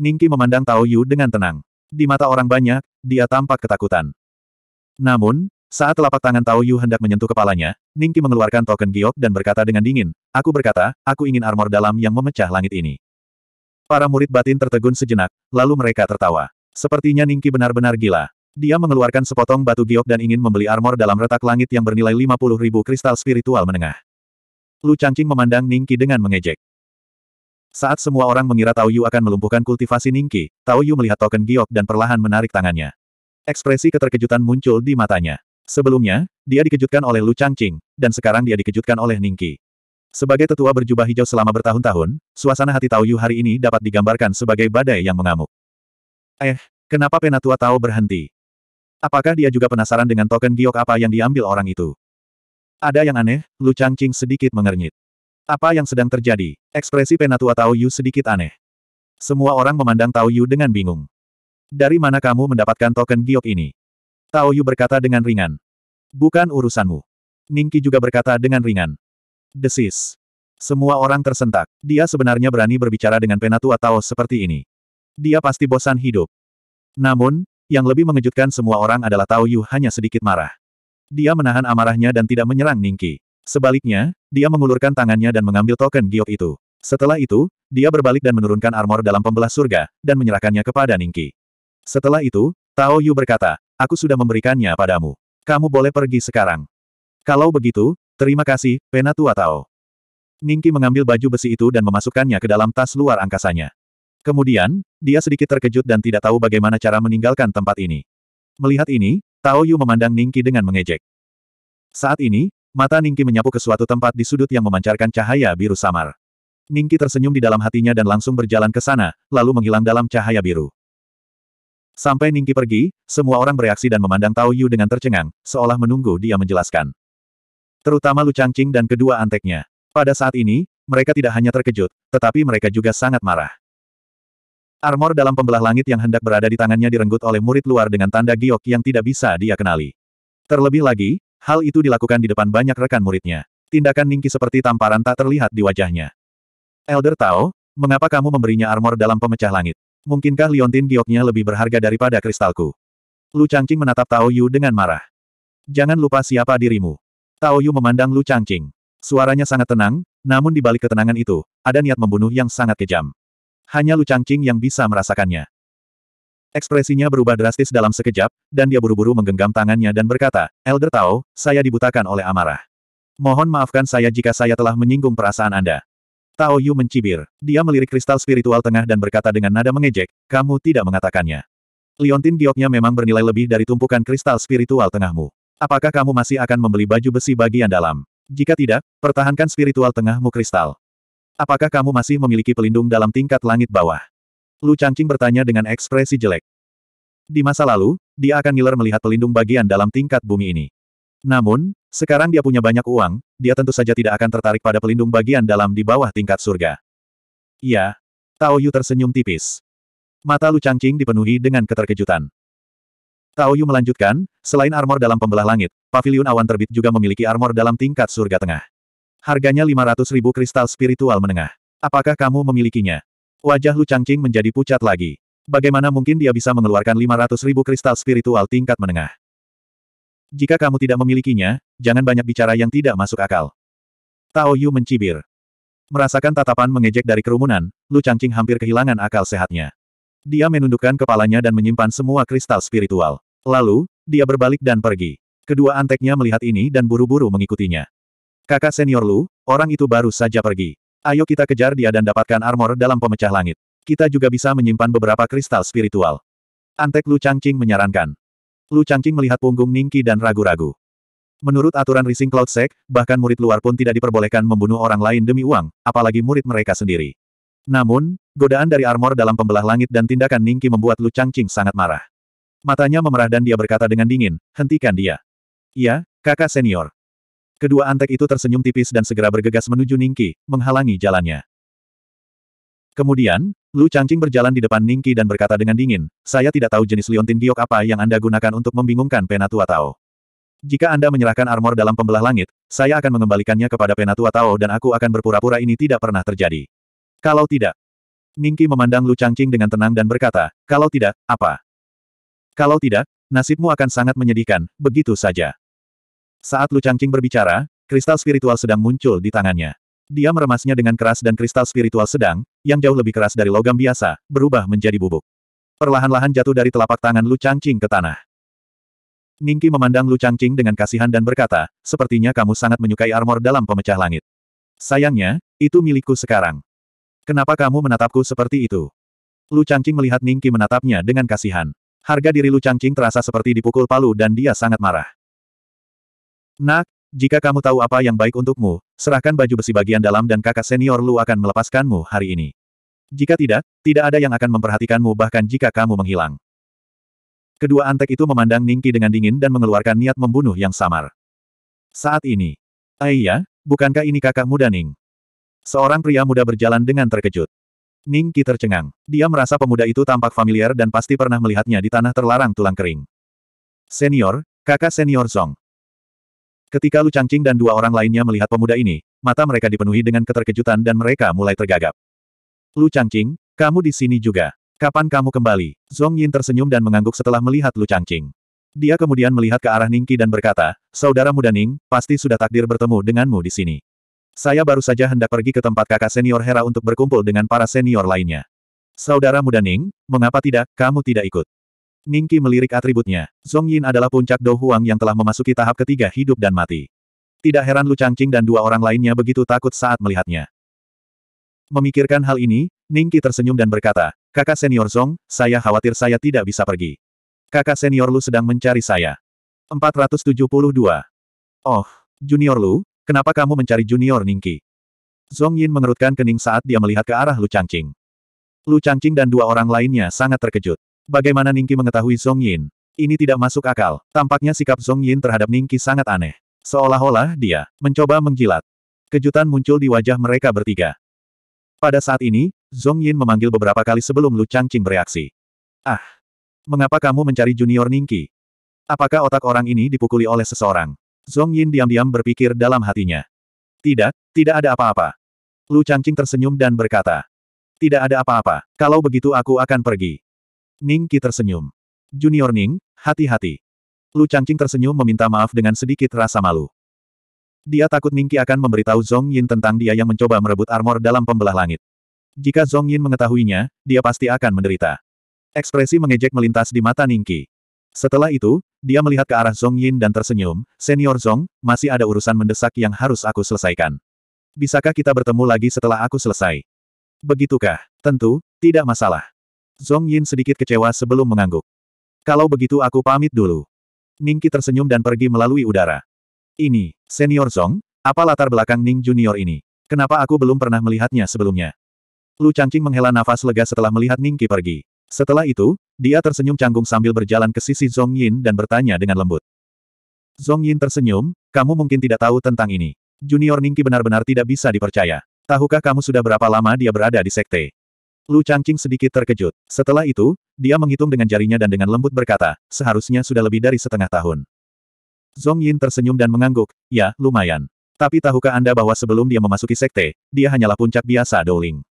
Ningki memandang Tao Yu dengan tenang. Di mata orang banyak, dia tampak ketakutan. Namun, saat telapak tangan Tao Yu hendak menyentuh kepalanya, Ningki mengeluarkan token giok dan berkata dengan dingin, Aku berkata, aku ingin armor dalam yang memecah langit ini. Para murid batin tertegun sejenak, lalu mereka tertawa. Sepertinya Ningki benar-benar gila. Dia mengeluarkan sepotong batu giok dan ingin membeli armor dalam retak langit yang bernilai 50 ribu kristal spiritual menengah. Lu Changqing memandang Ningki dengan mengejek. Saat semua orang mengira Tao Yu akan melumpuhkan kultivasi Ningki, Tao Yu melihat token giok dan perlahan menarik tangannya. Ekspresi keterkejutan muncul di matanya. Sebelumnya, dia dikejutkan oleh Lu Changqing, dan sekarang dia dikejutkan oleh Ningki. Sebagai tetua berjubah hijau selama bertahun-tahun, suasana hati Tao Yu hari ini dapat digambarkan sebagai badai yang mengamuk. Eh, kenapa penatua Tao berhenti? Apakah dia juga penasaran dengan token giok apa yang diambil orang itu? Ada yang aneh, Lu Changqing sedikit mengernyit. Apa yang sedang terjadi? Ekspresi penatua Tao Yu sedikit aneh. Semua orang memandang Tao Yu dengan bingung. Dari mana kamu mendapatkan token giok ini? Tao Yu berkata dengan ringan. Bukan urusanmu. Ningki juga berkata dengan ringan. Desis. Semua orang tersentak. Dia sebenarnya berani berbicara dengan penatua Tao seperti ini. Dia pasti bosan hidup. Namun, yang lebih mengejutkan semua orang adalah Tao Yu hanya sedikit marah. Dia menahan amarahnya dan tidak menyerang Ningki. Sebaliknya, dia mengulurkan tangannya dan mengambil token giok itu. Setelah itu, dia berbalik dan menurunkan armor dalam pembelah surga, dan menyerahkannya kepada Ningki. Setelah itu, Tao Yu berkata, aku sudah memberikannya padamu. Kamu boleh pergi sekarang. Kalau begitu, terima kasih, Penatua Tao. Ningki mengambil baju besi itu dan memasukkannya ke dalam tas luar angkasanya. Kemudian, dia sedikit terkejut dan tidak tahu bagaimana cara meninggalkan tempat ini. Melihat ini, Tao Yu memandang Ningki dengan mengejek. Saat ini, Mata Ningki menyapu ke suatu tempat di sudut yang memancarkan cahaya biru samar. Ningki tersenyum di dalam hatinya dan langsung berjalan ke sana, lalu menghilang dalam cahaya biru. Sampai Ningki pergi, semua orang bereaksi dan memandang Tao Yu dengan tercengang, seolah menunggu dia menjelaskan. Terutama Lu Changqing dan kedua anteknya. Pada saat ini, mereka tidak hanya terkejut, tetapi mereka juga sangat marah. Armor dalam pembelah langit yang hendak berada di tangannya direnggut oleh murid luar dengan tanda giok yang tidak bisa dia kenali. Terlebih lagi, Hal itu dilakukan di depan banyak rekan muridnya. Tindakan Ningki seperti tamparan tak terlihat di wajahnya. Elder Tao, mengapa kamu memberinya armor dalam pemecah langit? Mungkinkah liontin gioknya lebih berharga daripada kristalku? Lu Changqing menatap Tao Yu dengan marah. Jangan lupa siapa dirimu. Tao Yu memandang Lu Changqing. Suaranya sangat tenang, namun di balik ketenangan itu, ada niat membunuh yang sangat kejam. Hanya Lu Changqing yang bisa merasakannya. Ekspresinya berubah drastis dalam sekejap, dan dia buru-buru menggenggam tangannya dan berkata, Elder Tao, saya dibutakan oleh amarah. Mohon maafkan saya jika saya telah menyinggung perasaan Anda. Tao Yu mencibir. Dia melirik kristal spiritual tengah dan berkata dengan nada mengejek, kamu tidak mengatakannya. Liontin gioknya memang bernilai lebih dari tumpukan kristal spiritual tengahmu. Apakah kamu masih akan membeli baju besi bagian dalam? Jika tidak, pertahankan spiritual tengahmu kristal. Apakah kamu masih memiliki pelindung dalam tingkat langit bawah? Lu Changqing bertanya dengan ekspresi jelek. Di masa lalu, dia akan ngiler melihat pelindung bagian dalam tingkat bumi ini. Namun, sekarang dia punya banyak uang, dia tentu saja tidak akan tertarik pada pelindung bagian dalam di bawah tingkat surga. Ya, Tao Yu tersenyum tipis. Mata Lu Changqing dipenuhi dengan keterkejutan. Tao Yu melanjutkan, selain armor dalam pembelah langit, pavilion awan terbit juga memiliki armor dalam tingkat surga tengah. Harganya 500 ribu kristal spiritual menengah. Apakah kamu memilikinya? Wajah Lu Changqing menjadi pucat lagi. Bagaimana mungkin dia bisa mengeluarkan 500 ribu kristal spiritual tingkat menengah? Jika kamu tidak memilikinya, jangan banyak bicara yang tidak masuk akal. Tao Yu mencibir. Merasakan tatapan mengejek dari kerumunan, Lu Changqing hampir kehilangan akal sehatnya. Dia menundukkan kepalanya dan menyimpan semua kristal spiritual. Lalu, dia berbalik dan pergi. Kedua anteknya melihat ini dan buru-buru mengikutinya. Kakak senior Lu, orang itu baru saja pergi. Ayo kita kejar dia dan dapatkan armor dalam pemecah langit. Kita juga bisa menyimpan beberapa kristal spiritual. Antek Lu Changqing menyarankan. Lu Changqing melihat punggung Ningki dan ragu-ragu. Menurut aturan Rising Cloud Sect, bahkan murid luar pun tidak diperbolehkan membunuh orang lain demi uang, apalagi murid mereka sendiri. Namun, godaan dari armor dalam pembelah langit dan tindakan Ningki membuat Lu Changqing sangat marah. Matanya memerah dan dia berkata dengan dingin, hentikan dia. Iya, kakak senior. Kedua antek itu tersenyum tipis dan segera bergegas menuju Ningki, menghalangi jalannya. Kemudian, Lu Changqing berjalan di depan Ningki dan berkata dengan dingin, saya tidak tahu jenis liontin giok apa yang Anda gunakan untuk membingungkan Penatua Tao. Jika Anda menyerahkan armor dalam pembelah langit, saya akan mengembalikannya kepada Penatua Tao dan aku akan berpura-pura ini tidak pernah terjadi. Kalau tidak, Ningki memandang Lu Changqing dengan tenang dan berkata, kalau tidak, apa? Kalau tidak, nasibmu akan sangat menyedihkan, begitu saja. Saat Lu Changqing berbicara, kristal spiritual sedang muncul di tangannya. Dia meremasnya dengan keras dan kristal spiritual sedang, yang jauh lebih keras dari logam biasa, berubah menjadi bubuk. Perlahan-lahan jatuh dari telapak tangan Lu Changqing ke tanah. Ningki memandang Lu Changqing dengan kasihan dan berkata, sepertinya kamu sangat menyukai armor dalam pemecah langit. Sayangnya, itu milikku sekarang. Kenapa kamu menatapku seperti itu? Lu Changqing melihat Ningki menatapnya dengan kasihan. Harga diri Lu Changqing terasa seperti dipukul palu dan dia sangat marah. Nak, jika kamu tahu apa yang baik untukmu, serahkan baju besi bagian dalam dan kakak senior Lu akan melepaskanmu hari ini. Jika tidak, tidak ada yang akan memperhatikanmu bahkan jika kamu menghilang. Kedua antek itu memandang Ningki dengan dingin dan mengeluarkan niat membunuh yang samar. Saat ini. Aiyah, eh bukankah ini kakak muda Ning? Seorang pria muda berjalan dengan terkejut. Ningki tercengang. Dia merasa pemuda itu tampak familiar dan pasti pernah melihatnya di tanah terlarang tulang kering. Senior, kakak senior Zong. Ketika Lu Changqing dan dua orang lainnya melihat pemuda ini, mata mereka dipenuhi dengan keterkejutan dan mereka mulai tergagap. Lu Changqing, kamu di sini juga. Kapan kamu kembali? Zhong Yin tersenyum dan mengangguk setelah melihat Lu Changqing. Dia kemudian melihat ke arah Ningki dan berkata, Saudara muda Ning, pasti sudah takdir bertemu denganmu di sini. Saya baru saja hendak pergi ke tempat kakak senior Hera untuk berkumpul dengan para senior lainnya. Saudara muda Ning, mengapa tidak, kamu tidak ikut? Ningki melirik atributnya. Zong Yin adalah puncak Dou Huang yang telah memasuki tahap ketiga hidup dan mati. Tidak heran Lu Changqing dan dua orang lainnya begitu takut saat melihatnya. Memikirkan hal ini, Ningki tersenyum dan berkata, Kakak senior Zong, saya khawatir saya tidak bisa pergi. Kakak senior Lu sedang mencari saya. 472. Oh, junior Lu, kenapa kamu mencari junior Ningki? Zong Yin mengerutkan kening saat dia melihat ke arah Lu Changqing. Lu Changqing dan dua orang lainnya sangat terkejut. Bagaimana Ningki mengetahui Zong Yin? Ini tidak masuk akal. Tampaknya sikap Zong Yin terhadap Ningki sangat aneh. Seolah-olah dia mencoba mengkilat. Kejutan muncul di wajah mereka bertiga. Pada saat ini, Zong Yin memanggil beberapa kali sebelum Lu Changqing bereaksi. Ah! Mengapa kamu mencari junior Ningki? Apakah otak orang ini dipukuli oleh seseorang? Zong Yin diam-diam berpikir dalam hatinya. Tidak, tidak ada apa-apa. Lu Changqing tersenyum dan berkata. Tidak ada apa-apa. Kalau begitu aku akan pergi. Ning Qi tersenyum. Junior Ning, hati-hati. Lu Changqing tersenyum meminta maaf dengan sedikit rasa malu. Dia takut Ning Qi akan memberitahu Zong Yin tentang dia yang mencoba merebut armor dalam pembelah langit. Jika Zong Yin mengetahuinya, dia pasti akan menderita. Ekspresi mengejek melintas di mata Ning Qi. Setelah itu, dia melihat ke arah Zong Yin dan tersenyum, Senior Zong, masih ada urusan mendesak yang harus aku selesaikan. Bisakah kita bertemu lagi setelah aku selesai? Begitukah? Tentu, tidak masalah. Zong Yin sedikit kecewa sebelum mengangguk. Kalau begitu aku pamit dulu. Ningki tersenyum dan pergi melalui udara. Ini, senior Zong, apa latar belakang Ning junior ini? Kenapa aku belum pernah melihatnya sebelumnya? Lu Changqing menghela nafas lega setelah melihat Ningki pergi. Setelah itu, dia tersenyum canggung sambil berjalan ke sisi Zong Yin dan bertanya dengan lembut. Zong Yin tersenyum, kamu mungkin tidak tahu tentang ini. Junior Ningki benar-benar tidak bisa dipercaya. Tahukah kamu sudah berapa lama dia berada di sekte? Lu Changqing sedikit terkejut. Setelah itu, dia menghitung dengan jarinya dan dengan lembut berkata, seharusnya sudah lebih dari setengah tahun. Zong Yin tersenyum dan mengangguk, ya, lumayan. Tapi tahukah Anda bahwa sebelum dia memasuki sekte, dia hanyalah puncak biasa Douling.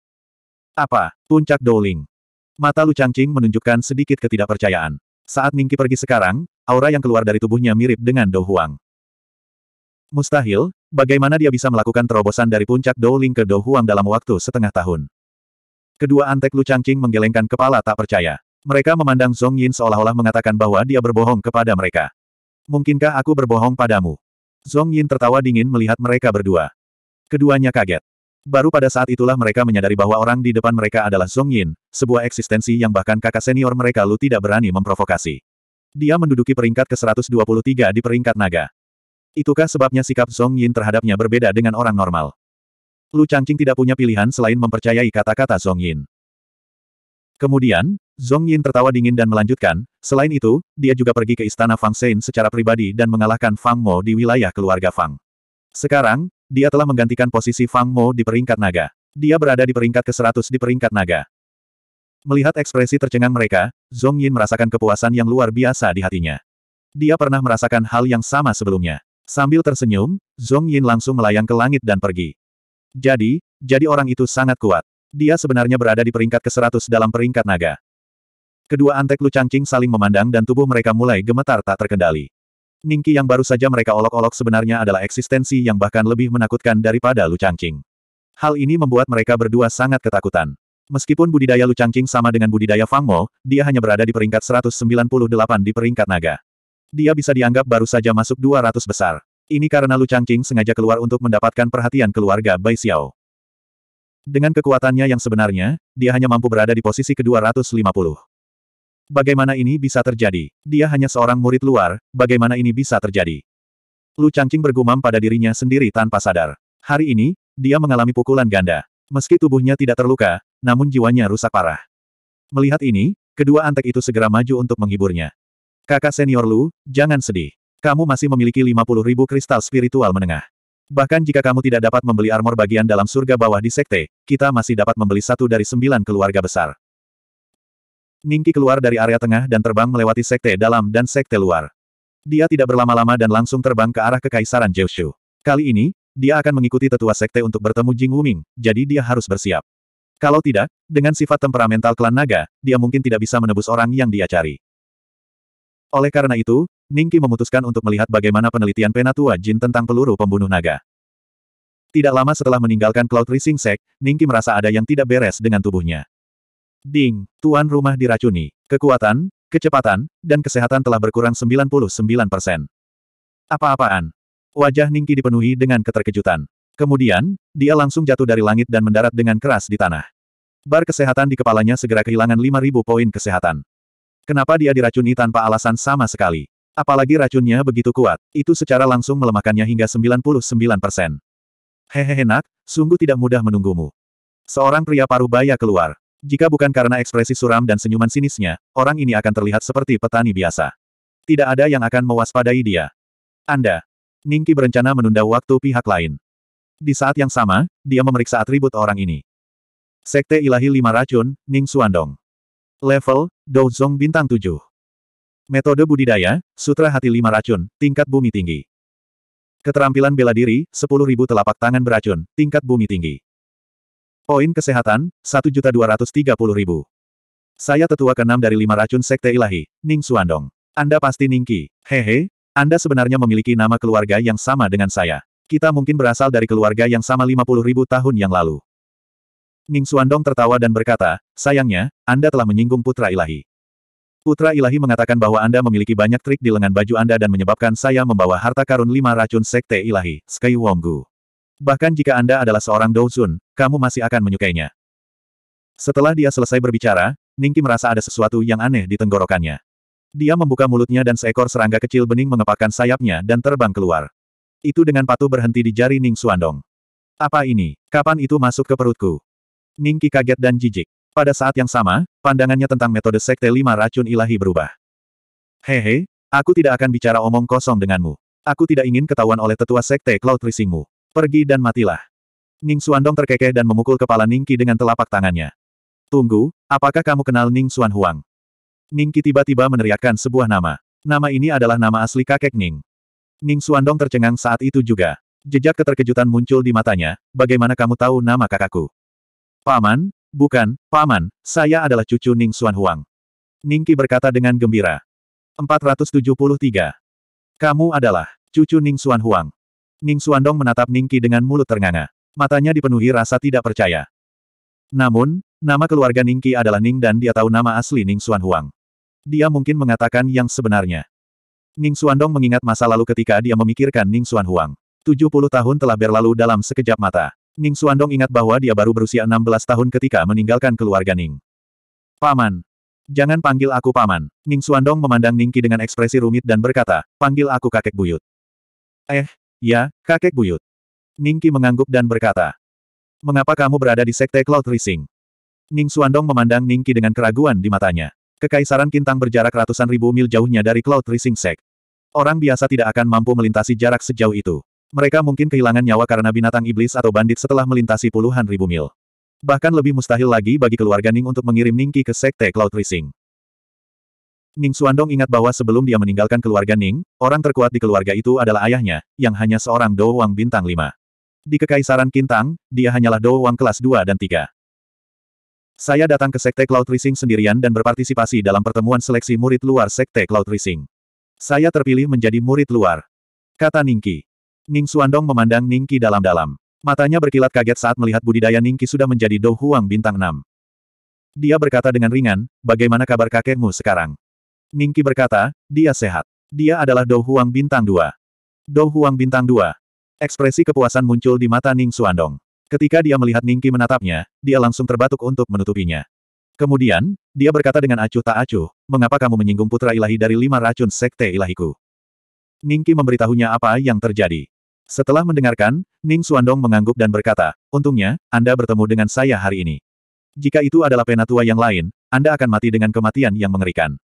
Apa? Puncak Douling. Mata Lu Changqing menunjukkan sedikit ketidakpercayaan. Saat Ningki pergi sekarang, aura yang keluar dari tubuhnya mirip dengan Dou Huang. Mustahil, bagaimana dia bisa melakukan terobosan dari puncak Douling ke Dou Huang dalam waktu setengah tahun. Kedua antek Lu Changqing menggelengkan kepala tak percaya. Mereka memandang zong Yin seolah-olah mengatakan bahwa dia berbohong kepada mereka. Mungkinkah aku berbohong padamu? zong Yin tertawa dingin melihat mereka berdua. Keduanya kaget. Baru pada saat itulah mereka menyadari bahwa orang di depan mereka adalah zong Yin, sebuah eksistensi yang bahkan kakak senior mereka Lu tidak berani memprovokasi. Dia menduduki peringkat ke-123 di peringkat naga. Itukah sebabnya sikap zong Yin terhadapnya berbeda dengan orang normal? Lu Changqing tidak punya pilihan selain mempercayai kata-kata Zong Yin. Kemudian, Zong Yin tertawa dingin dan melanjutkan, selain itu, dia juga pergi ke istana Fang Sein secara pribadi dan mengalahkan Fang Mo di wilayah keluarga Fang. Sekarang, dia telah menggantikan posisi Fang Mo di peringkat naga. Dia berada di peringkat ke-100 di peringkat naga. Melihat ekspresi tercengang mereka, Zong Yin merasakan kepuasan yang luar biasa di hatinya. Dia pernah merasakan hal yang sama sebelumnya. Sambil tersenyum, Zong Yin langsung melayang ke langit dan pergi. Jadi, jadi orang itu sangat kuat. Dia sebenarnya berada di peringkat ke-100 dalam peringkat naga. Kedua antek Lu Changqing saling memandang dan tubuh mereka mulai gemetar tak terkendali. Ningki yang baru saja mereka olok-olok sebenarnya adalah eksistensi yang bahkan lebih menakutkan daripada Lu Changqing. Hal ini membuat mereka berdua sangat ketakutan. Meskipun budidaya Lu Changqing sama dengan budidaya Fang Mo, dia hanya berada di peringkat 198 di peringkat naga. Dia bisa dianggap baru saja masuk 200 besar. Ini karena Lu Changqing sengaja keluar untuk mendapatkan perhatian keluarga Bai Xiao. Dengan kekuatannya yang sebenarnya, dia hanya mampu berada di posisi ke-250. Bagaimana ini bisa terjadi? Dia hanya seorang murid luar, bagaimana ini bisa terjadi? Lu Changqing bergumam pada dirinya sendiri tanpa sadar. Hari ini, dia mengalami pukulan ganda. Meski tubuhnya tidak terluka, namun jiwanya rusak parah. Melihat ini, kedua antek itu segera maju untuk menghiburnya. Kakak senior Lu, jangan sedih. Kamu masih memiliki 50 ribu kristal spiritual menengah. Bahkan jika kamu tidak dapat membeli armor bagian dalam surga bawah di sekte, kita masih dapat membeli satu dari sembilan keluarga besar. Ningki keluar dari area tengah dan terbang melewati sekte dalam dan sekte luar. Dia tidak berlama-lama dan langsung terbang ke arah kekaisaran Jiushu. Kali ini, dia akan mengikuti tetua sekte untuk bertemu Jing Wuming, jadi dia harus bersiap. Kalau tidak, dengan sifat temperamental klan naga, dia mungkin tidak bisa menebus orang yang dia cari. Oleh karena itu, Ningki memutuskan untuk melihat bagaimana penelitian Penatua Jin tentang peluru pembunuh naga. Tidak lama setelah meninggalkan Cloud Rising Sek, Ningki merasa ada yang tidak beres dengan tubuhnya. Ding, tuan rumah diracuni. Kekuatan, kecepatan, dan kesehatan telah berkurang 99%. Apa-apaan? Wajah Ningki dipenuhi dengan keterkejutan. Kemudian, dia langsung jatuh dari langit dan mendarat dengan keras di tanah. Bar kesehatan di kepalanya segera kehilangan 5000 poin kesehatan. Kenapa dia diracuni tanpa alasan sama sekali? Apalagi racunnya begitu kuat, itu secara langsung melemahkannya hingga 99 persen. Hehehe nak, sungguh tidak mudah menunggumu. Seorang pria paruh baya keluar. Jika bukan karena ekspresi suram dan senyuman sinisnya, orang ini akan terlihat seperti petani biasa. Tidak ada yang akan mewaspadai dia. Anda. Ningki berencana menunda waktu pihak lain. Di saat yang sama, dia memeriksa atribut orang ini. Sekte Ilahi Lima Racun, Ning Suandong. Level, Douzong Bintang 7. Metode budidaya, sutra hati lima racun, tingkat bumi tinggi. Keterampilan bela diri, sepuluh ribu telapak tangan beracun, tingkat bumi tinggi. Poin kesehatan, satu juta dua ratus tiga puluh ribu. Saya tetua keenam dari lima racun Sekte Ilahi, Ning Suandong. Anda pasti Ningki. Hehe, Anda sebenarnya memiliki nama keluarga yang sama dengan saya. Kita mungkin berasal dari keluarga yang sama lima puluh ribu tahun yang lalu. Ning Suandong tertawa dan berkata, sayangnya, Anda telah menyinggung putra ilahi. Putra Ilahi mengatakan bahwa Anda memiliki banyak trik di lengan baju Anda dan menyebabkan saya membawa harta karun lima racun Sekte Ilahi, Sky Wonggu. Bahkan jika Anda adalah seorang Douzun, kamu masih akan menyukainya. Setelah dia selesai berbicara, Ningki merasa ada sesuatu yang aneh di tenggorokannya. Dia membuka mulutnya dan seekor serangga kecil bening mengepakkan sayapnya dan terbang keluar. Itu dengan patuh berhenti di jari Ning Suandong. Apa ini? Kapan itu masuk ke perutku? Ningki kaget dan jijik. Pada saat yang sama, pandangannya tentang metode Sekte Lima Racun Ilahi berubah. Hehe, aku tidak akan bicara omong kosong denganmu. Aku tidak ingin ketahuan oleh tetua Sekte Cloud Tracingmu. Pergi dan matilah. Ning Suandong terkekeh dan memukul kepala Ningki dengan telapak tangannya. Tunggu, apakah kamu kenal Ning Suan Huang? Ningki tiba-tiba meneriakkan sebuah nama. Nama ini adalah nama asli kakek Ning. Ning Suandong tercengang saat itu juga. Jejak keterkejutan muncul di matanya, bagaimana kamu tahu nama kakakku? Paman, Bukan, Paman, saya adalah cucu Ning Xuan Huang. Ningki berkata dengan gembira. 473. Kamu adalah cucu Ning Xuan Huang. Ning Xuan Dong menatap Ningki dengan mulut ternganga. Matanya dipenuhi rasa tidak percaya. Namun, nama keluarga Ningki adalah Ning dan dia tahu nama asli Ning Xuan Huang. Dia mungkin mengatakan yang sebenarnya. Ning Xuan Dong mengingat masa lalu ketika dia memikirkan Ning Xuan Huang. 70 tahun telah berlalu dalam sekejap mata. Ning Suandong ingat bahwa dia baru berusia 16 tahun ketika meninggalkan keluarga Ning. Paman. Jangan panggil aku paman. Ning Suandong memandang Ning Ki dengan ekspresi rumit dan berkata, panggil aku kakek buyut. Eh, ya, kakek buyut. Ning Ki mengangguk dan berkata, mengapa kamu berada di sekte Cloud Rising? Ning Suandong memandang Ning Ki dengan keraguan di matanya. Kekaisaran Kintang berjarak ratusan ribu mil jauhnya dari Cloud Rising Sek. Orang biasa tidak akan mampu melintasi jarak sejauh itu. Mereka mungkin kehilangan nyawa karena binatang iblis atau bandit setelah melintasi puluhan ribu mil. Bahkan lebih mustahil lagi bagi keluarga Ning untuk mengirim Ningqi ke Sekte Cloud Rising. Ning Suandong ingat bahwa sebelum dia meninggalkan keluarga Ning, orang terkuat di keluarga itu adalah ayahnya, yang hanya seorang Dou Wang bintang 5. Di Kekaisaran Kintang, dia hanyalah Dou Wang kelas 2 dan 3. Saya datang ke Sekte Cloud Rising sendirian dan berpartisipasi dalam pertemuan seleksi murid luar Sekte Cloud Rising. Saya terpilih menjadi murid luar. Kata Ningki. Ning Suandong memandang Ning dalam-dalam. Matanya berkilat kaget saat melihat budidaya Ning sudah menjadi Dou Huang bintang 6. Dia berkata dengan ringan, bagaimana kabar kakekmu sekarang? Ning berkata, dia sehat. Dia adalah Dou Huang bintang 2. Dou Huang bintang 2. Ekspresi kepuasan muncul di mata Ning Suandong. Ketika dia melihat Ning menatapnya, dia langsung terbatuk untuk menutupinya. Kemudian, dia berkata dengan acuh tak acuh, mengapa kamu menyinggung putra ilahi dari lima racun sekte ilahiku? Ningki memberitahunya apa yang terjadi. Setelah mendengarkan, Ning Suandong mengangguk dan berkata, untungnya, Anda bertemu dengan saya hari ini. Jika itu adalah penatua yang lain, Anda akan mati dengan kematian yang mengerikan.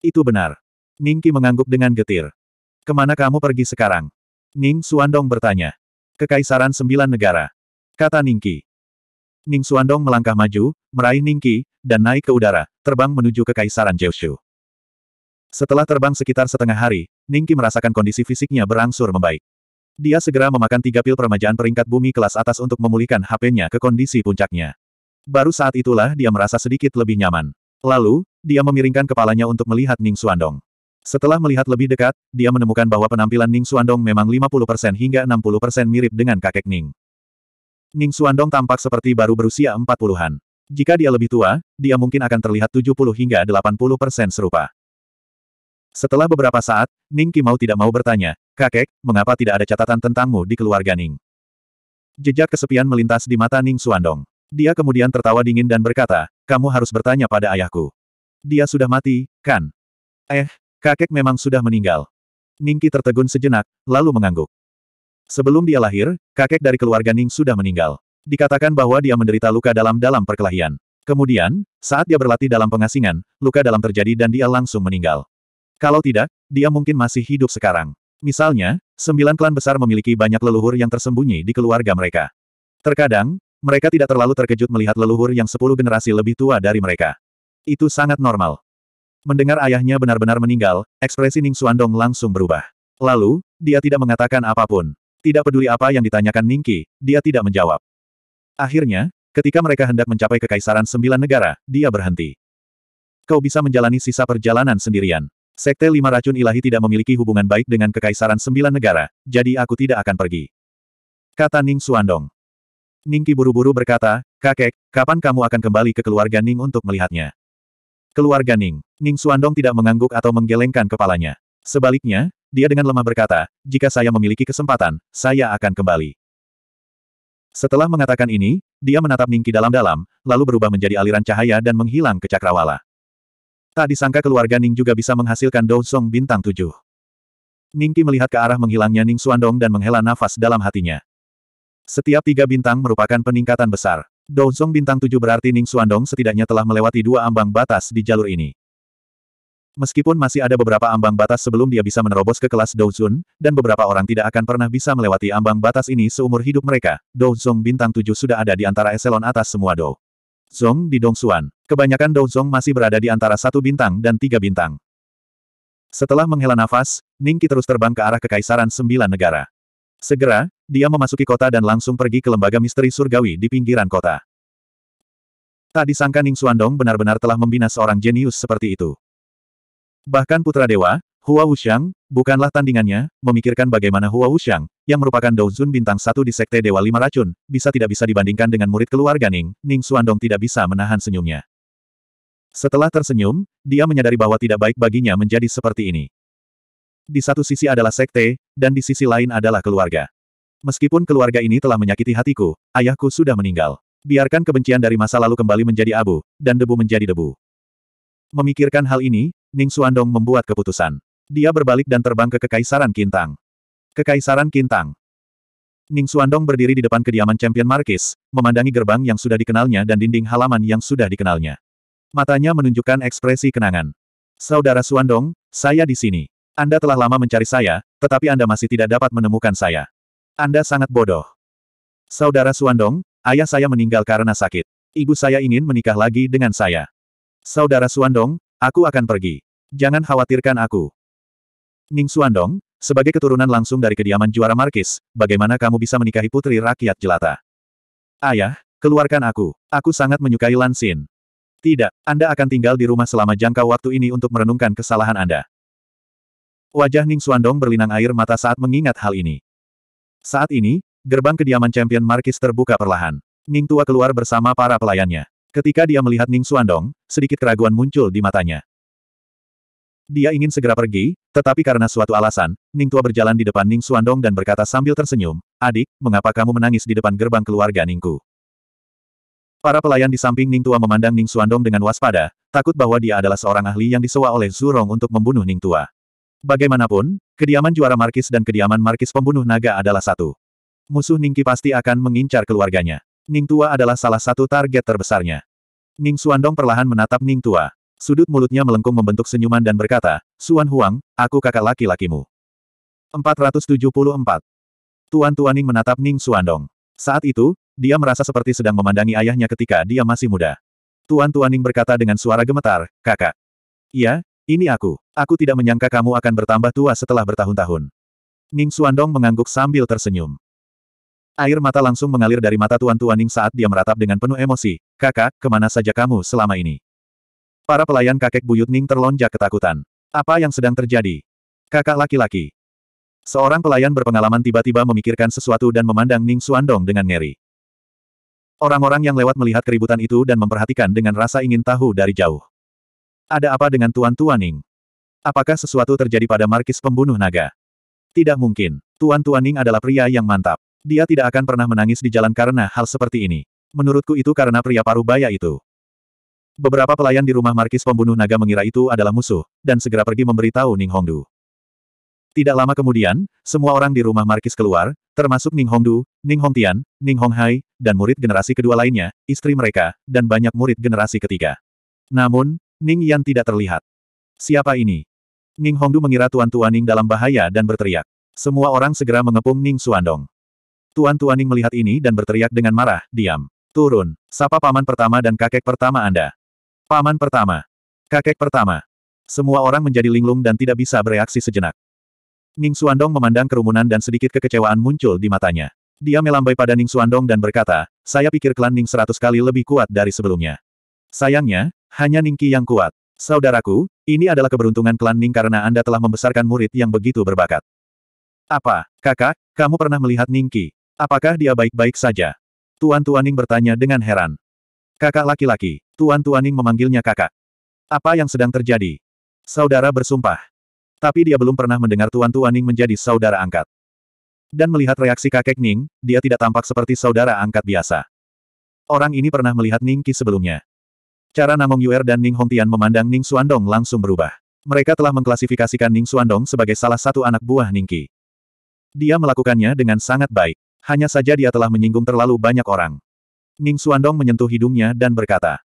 Itu benar. Ning Qi mengangguk dengan getir. Kemana kamu pergi sekarang? Ning Suandong bertanya. Kekaisaran Sembilan Negara. Kata Ning Qi. Ning Suandong melangkah maju, meraih Ning Qi, dan naik ke udara, terbang menuju Kekaisaran Jiushu. Setelah terbang sekitar setengah hari, Ningki merasakan kondisi fisiknya berangsur membaik. Dia segera memakan tiga pil permajaan peringkat bumi kelas atas untuk memulihkan HP-nya ke kondisi puncaknya. Baru saat itulah dia merasa sedikit lebih nyaman. Lalu, dia memiringkan kepalanya untuk melihat Ning Suandong. Setelah melihat lebih dekat, dia menemukan bahwa penampilan Ning Suandong memang 50% hingga 60% mirip dengan kakek Ning. Ning Suandong tampak seperti baru berusia 40-an. Jika dia lebih tua, dia mungkin akan terlihat 70 hingga 80% serupa. Setelah beberapa saat, Ning mau tidak mau bertanya, kakek, mengapa tidak ada catatan tentangmu di keluarga Ning? Jejak kesepian melintas di mata Ning Suandong. Dia kemudian tertawa dingin dan berkata, kamu harus bertanya pada ayahku. Dia sudah mati, kan? Eh, kakek memang sudah meninggal. Ning Ningki tertegun sejenak, lalu mengangguk. Sebelum dia lahir, kakek dari keluarga Ning sudah meninggal. Dikatakan bahwa dia menderita luka dalam dalam perkelahian. Kemudian, saat dia berlatih dalam pengasingan, luka dalam terjadi dan dia langsung meninggal. Kalau tidak, dia mungkin masih hidup sekarang. Misalnya, sembilan klan besar memiliki banyak leluhur yang tersembunyi di keluarga mereka. Terkadang, mereka tidak terlalu terkejut melihat leluhur yang sepuluh generasi lebih tua dari mereka. Itu sangat normal. Mendengar ayahnya benar-benar meninggal, ekspresi Ning Suandong langsung berubah. Lalu, dia tidak mengatakan apapun. Tidak peduli apa yang ditanyakan Ningki, dia tidak menjawab. Akhirnya, ketika mereka hendak mencapai kekaisaran sembilan negara, dia berhenti. Kau bisa menjalani sisa perjalanan sendirian. Sekte Lima Racun Ilahi tidak memiliki hubungan baik dengan Kekaisaran Sembilan Negara, jadi aku tidak akan pergi. Kata Ning Suandong. Ning Ningki buru-buru berkata, Kakek, kapan kamu akan kembali ke keluarga Ning untuk melihatnya? Keluarga Ning. Ning Suandong tidak mengangguk atau menggelengkan kepalanya. Sebaliknya, dia dengan lemah berkata, jika saya memiliki kesempatan, saya akan kembali. Setelah mengatakan ini, dia menatap Ningki dalam-dalam, lalu berubah menjadi aliran cahaya dan menghilang ke cakrawala. Tak disangka keluarga Ning juga bisa menghasilkan Douzong bintang tujuh. Ningki melihat ke arah menghilangnya Ning Suandong dan menghela nafas dalam hatinya. Setiap tiga bintang merupakan peningkatan besar. Douzong bintang tujuh berarti Ning Suandong setidaknya telah melewati dua ambang batas di jalur ini. Meskipun masih ada beberapa ambang batas sebelum dia bisa menerobos ke kelas Zun, dan beberapa orang tidak akan pernah bisa melewati ambang batas ini seumur hidup mereka, Douzong bintang tujuh sudah ada di antara eselon atas semua Dou. Zong di Dongsuan. Kebanyakan Douzong masih berada di antara satu bintang dan tiga bintang. Setelah menghela nafas, Ningki terus terbang ke arah Kekaisaran Sembilan Negara. Segera, dia memasuki kota dan langsung pergi ke lembaga misteri surgawi di pinggiran kota. Tak disangka Ning Suandong benar-benar telah membina seorang jenius seperti itu. Bahkan Putra Dewa, Hua Wuxiang, bukanlah tandingannya, memikirkan bagaimana Hua Wuxiang, yang merupakan Douzun bintang satu di Sekte Dewa Lima Racun, bisa tidak bisa dibandingkan dengan murid keluarga Ning, Ning Suandong tidak bisa menahan senyumnya. Setelah tersenyum, dia menyadari bahwa tidak baik baginya menjadi seperti ini. Di satu sisi adalah sekte, dan di sisi lain adalah keluarga. Meskipun keluarga ini telah menyakiti hatiku, ayahku sudah meninggal. Biarkan kebencian dari masa lalu kembali menjadi abu, dan debu menjadi debu. Memikirkan hal ini, Ning Suandong membuat keputusan. Dia berbalik dan terbang ke Kekaisaran Kintang. Kekaisaran Kintang. Ning Suandong berdiri di depan kediaman Champion Markis, memandangi gerbang yang sudah dikenalnya dan dinding halaman yang sudah dikenalnya. Matanya menunjukkan ekspresi kenangan. Saudara Suandong, saya di sini. Anda telah lama mencari saya, tetapi Anda masih tidak dapat menemukan saya. Anda sangat bodoh. Saudara Suandong, ayah saya meninggal karena sakit. Ibu saya ingin menikah lagi dengan saya. Saudara Suandong, aku akan pergi. Jangan khawatirkan aku. Ning Suandong, sebagai keturunan langsung dari kediaman juara Markis, bagaimana kamu bisa menikahi putri rakyat jelata? Ayah, keluarkan aku. Aku sangat menyukai Lansin. Tidak, Anda akan tinggal di rumah selama jangka waktu ini untuk merenungkan kesalahan Anda. Wajah Ning Suandong berlinang air mata saat mengingat hal ini. Saat ini, gerbang kediaman champion Markis terbuka perlahan. Ning Tua keluar bersama para pelayannya. Ketika dia melihat Ning Suandong, sedikit keraguan muncul di matanya. Dia ingin segera pergi, tetapi karena suatu alasan, Ning Tua berjalan di depan Ning Suandong dan berkata sambil tersenyum, Adik, mengapa kamu menangis di depan gerbang keluarga Ningku? Para pelayan di samping Ning Tua memandang Ning Suandong dengan waspada, takut bahwa dia adalah seorang ahli yang disewa oleh Zurong untuk membunuh Ning Tua. Bagaimanapun, kediaman juara markis dan kediaman markis pembunuh naga adalah satu. Musuh Ningki pasti akan mengincar keluarganya. Ning Tua adalah salah satu target terbesarnya. Ning Suandong perlahan menatap Ning Tua. Sudut mulutnya melengkung membentuk senyuman dan berkata, Suan Huang, aku kakak laki-lakimu. 474. Tuan Tuaning menatap Ning Suandong. Saat itu, dia merasa seperti sedang memandangi ayahnya ketika dia masih muda. Tuan Tuaning berkata dengan suara gemetar, kakak. Iya, ini aku. Aku tidak menyangka kamu akan bertambah tua setelah bertahun-tahun. Ning Suandong mengangguk sambil tersenyum. Air mata langsung mengalir dari mata Tuan Tuaning saat dia meratap dengan penuh emosi, kakak, kemana saja kamu selama ini? Para pelayan kakek buyut Ning terlonjak ketakutan. Apa yang sedang terjadi? Kakak laki-laki. Seorang pelayan berpengalaman tiba-tiba memikirkan sesuatu dan memandang Ning Suandong dengan ngeri. Orang-orang yang lewat melihat keributan itu dan memperhatikan dengan rasa ingin tahu dari jauh. Ada apa dengan Tuan Tuan Ning? Apakah sesuatu terjadi pada markis pembunuh naga? Tidak mungkin. Tuan Tuan Ning adalah pria yang mantap. Dia tidak akan pernah menangis di jalan karena hal seperti ini. Menurutku itu karena pria paruh paru-baya itu. Beberapa pelayan di rumah Markis pembunuh naga mengira itu adalah musuh, dan segera pergi memberitahu Ning Hongdu. Tidak lama kemudian, semua orang di rumah Markis keluar, termasuk Ning Hongdu, Ning Hongtian, Ning Honghai, dan murid generasi kedua lainnya, istri mereka, dan banyak murid generasi ketiga. Namun, Ning Yan tidak terlihat. Siapa ini? Ning Hongdu mengira Tuan Tuan Ning dalam bahaya dan berteriak. Semua orang segera mengepung Ning Suandong. Tuan Tuan Ning melihat ini dan berteriak dengan marah, diam. Turun, sapa paman pertama dan kakek pertama Anda. Paman pertama. Kakek pertama. Semua orang menjadi linglung dan tidak bisa bereaksi sejenak. Ning Suandong memandang kerumunan dan sedikit kekecewaan muncul di matanya. Dia melambai pada Ning Suandong dan berkata, saya pikir klan Ning seratus kali lebih kuat dari sebelumnya. Sayangnya, hanya Ning Qi yang kuat. Saudaraku, ini adalah keberuntungan klan Ning karena Anda telah membesarkan murid yang begitu berbakat. Apa, kakak, kamu pernah melihat Ning Qi? Apakah dia baik-baik saja? Tuan Tuan Ning bertanya dengan heran. Kakak laki-laki, Tuan Tuaning memanggilnya kakak. Apa yang sedang terjadi? Saudara bersumpah. Tapi dia belum pernah mendengar Tuan Tuaning menjadi saudara angkat. Dan melihat reaksi kakek Ning, dia tidak tampak seperti saudara angkat biasa. Orang ini pernah melihat Ning Qi sebelumnya. Cara Namong Yuer dan Ning Hongtian memandang Ning Suandong langsung berubah. Mereka telah mengklasifikasikan Ning Suandong sebagai salah satu anak buah Ning Qi. Dia melakukannya dengan sangat baik. Hanya saja dia telah menyinggung terlalu banyak orang. Ning Suandong menyentuh hidungnya dan berkata,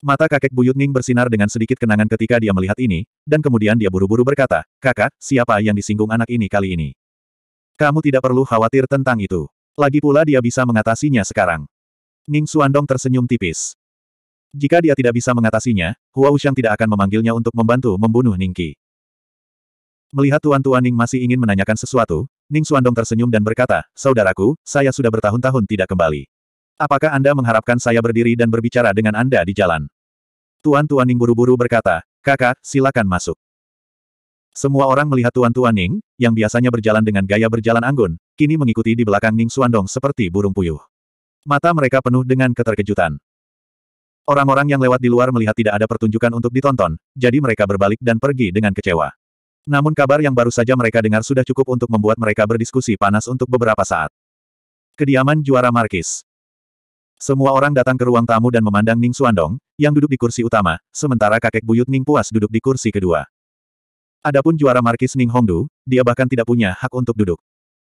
Mata kakek Buyut Ning bersinar dengan sedikit kenangan ketika dia melihat ini, dan kemudian dia buru-buru berkata, Kakak, siapa yang disinggung anak ini kali ini? Kamu tidak perlu khawatir tentang itu. Lagi pula dia bisa mengatasinya sekarang. Ning Suandong tersenyum tipis. Jika dia tidak bisa mengatasinya, Hua Wuxiang tidak akan memanggilnya untuk membantu membunuh Ning Qi. Melihat tuan-tuan Ning masih ingin menanyakan sesuatu, Ning Suandong tersenyum dan berkata, Saudaraku, saya sudah bertahun-tahun tidak kembali. Apakah Anda mengharapkan saya berdiri dan berbicara dengan Anda di jalan? Tuan Tuaning buru-buru berkata, kakak, silakan masuk. Semua orang melihat Tuan Tuaning, yang biasanya berjalan dengan gaya berjalan anggun, kini mengikuti di belakang Ning Suandong seperti burung puyuh. Mata mereka penuh dengan keterkejutan. Orang-orang yang lewat di luar melihat tidak ada pertunjukan untuk ditonton, jadi mereka berbalik dan pergi dengan kecewa. Namun kabar yang baru saja mereka dengar sudah cukup untuk membuat mereka berdiskusi panas untuk beberapa saat. Kediaman juara Markis semua orang datang ke ruang tamu dan memandang Ning Suandong, yang duduk di kursi utama, sementara kakek buyut Ning Puas duduk di kursi kedua. Adapun juara markis Ning Hongdu, dia bahkan tidak punya hak untuk duduk.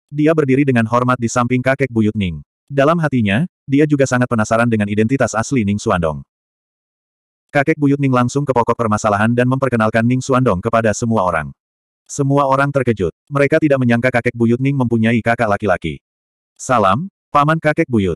Dia berdiri dengan hormat di samping kakek buyut Ning. Dalam hatinya, dia juga sangat penasaran dengan identitas asli Ning Suandong. Kakek buyut Ning langsung ke pokok permasalahan dan memperkenalkan Ning Suandong kepada semua orang. Semua orang terkejut. Mereka tidak menyangka kakek buyut Ning mempunyai kakak laki-laki. Salam, paman kakek buyut.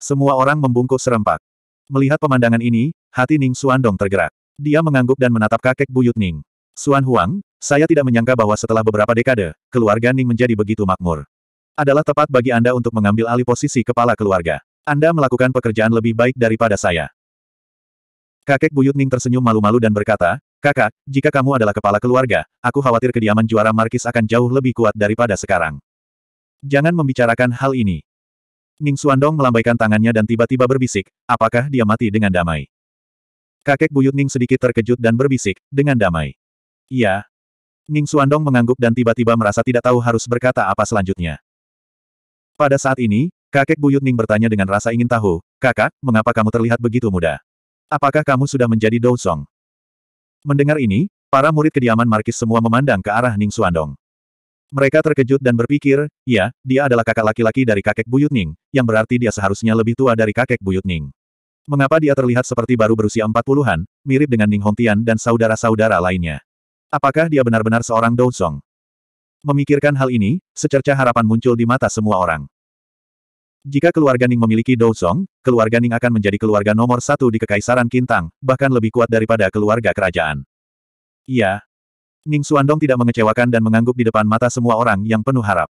Semua orang membungkuk serempak. Melihat pemandangan ini, hati Ning Suandong tergerak. Dia mengangguk dan menatap kakek buyut Ning. Suan Huang, saya tidak menyangka bahwa setelah beberapa dekade, keluarga Ning menjadi begitu makmur. Adalah tepat bagi Anda untuk mengambil alih posisi kepala keluarga. Anda melakukan pekerjaan lebih baik daripada saya. Kakek buyut Ning tersenyum malu-malu dan berkata, Kakak, jika kamu adalah kepala keluarga, aku khawatir kediaman juara Markis akan jauh lebih kuat daripada sekarang. Jangan membicarakan hal ini. Ning Suandong melambaikan tangannya dan tiba-tiba berbisik, apakah dia mati dengan damai? Kakek buyut Ning sedikit terkejut dan berbisik, dengan damai. Iya. Ning Suandong mengangguk dan tiba-tiba merasa tidak tahu harus berkata apa selanjutnya. Pada saat ini, kakek buyut Ning bertanya dengan rasa ingin tahu, kakak, mengapa kamu terlihat begitu muda? Apakah kamu sudah menjadi Dou Song? Mendengar ini, para murid kediaman Markis semua memandang ke arah Ning Suandong. Mereka terkejut dan berpikir, ya, dia adalah kakak laki-laki dari kakek Buyut Ning, yang berarti dia seharusnya lebih tua dari kakek Buyut Ning. Mengapa dia terlihat seperti baru berusia empat puluhan, mirip dengan Ning Hongtian dan saudara-saudara lainnya? Apakah dia benar-benar seorang Douzong? Memikirkan hal ini, secerca harapan muncul di mata semua orang. Jika keluarga Ning memiliki Douzong, keluarga Ning akan menjadi keluarga nomor satu di Kekaisaran Kintang, bahkan lebih kuat daripada keluarga kerajaan. Iya, Ning Suandong tidak mengecewakan dan mengangguk di depan mata semua orang yang penuh harap.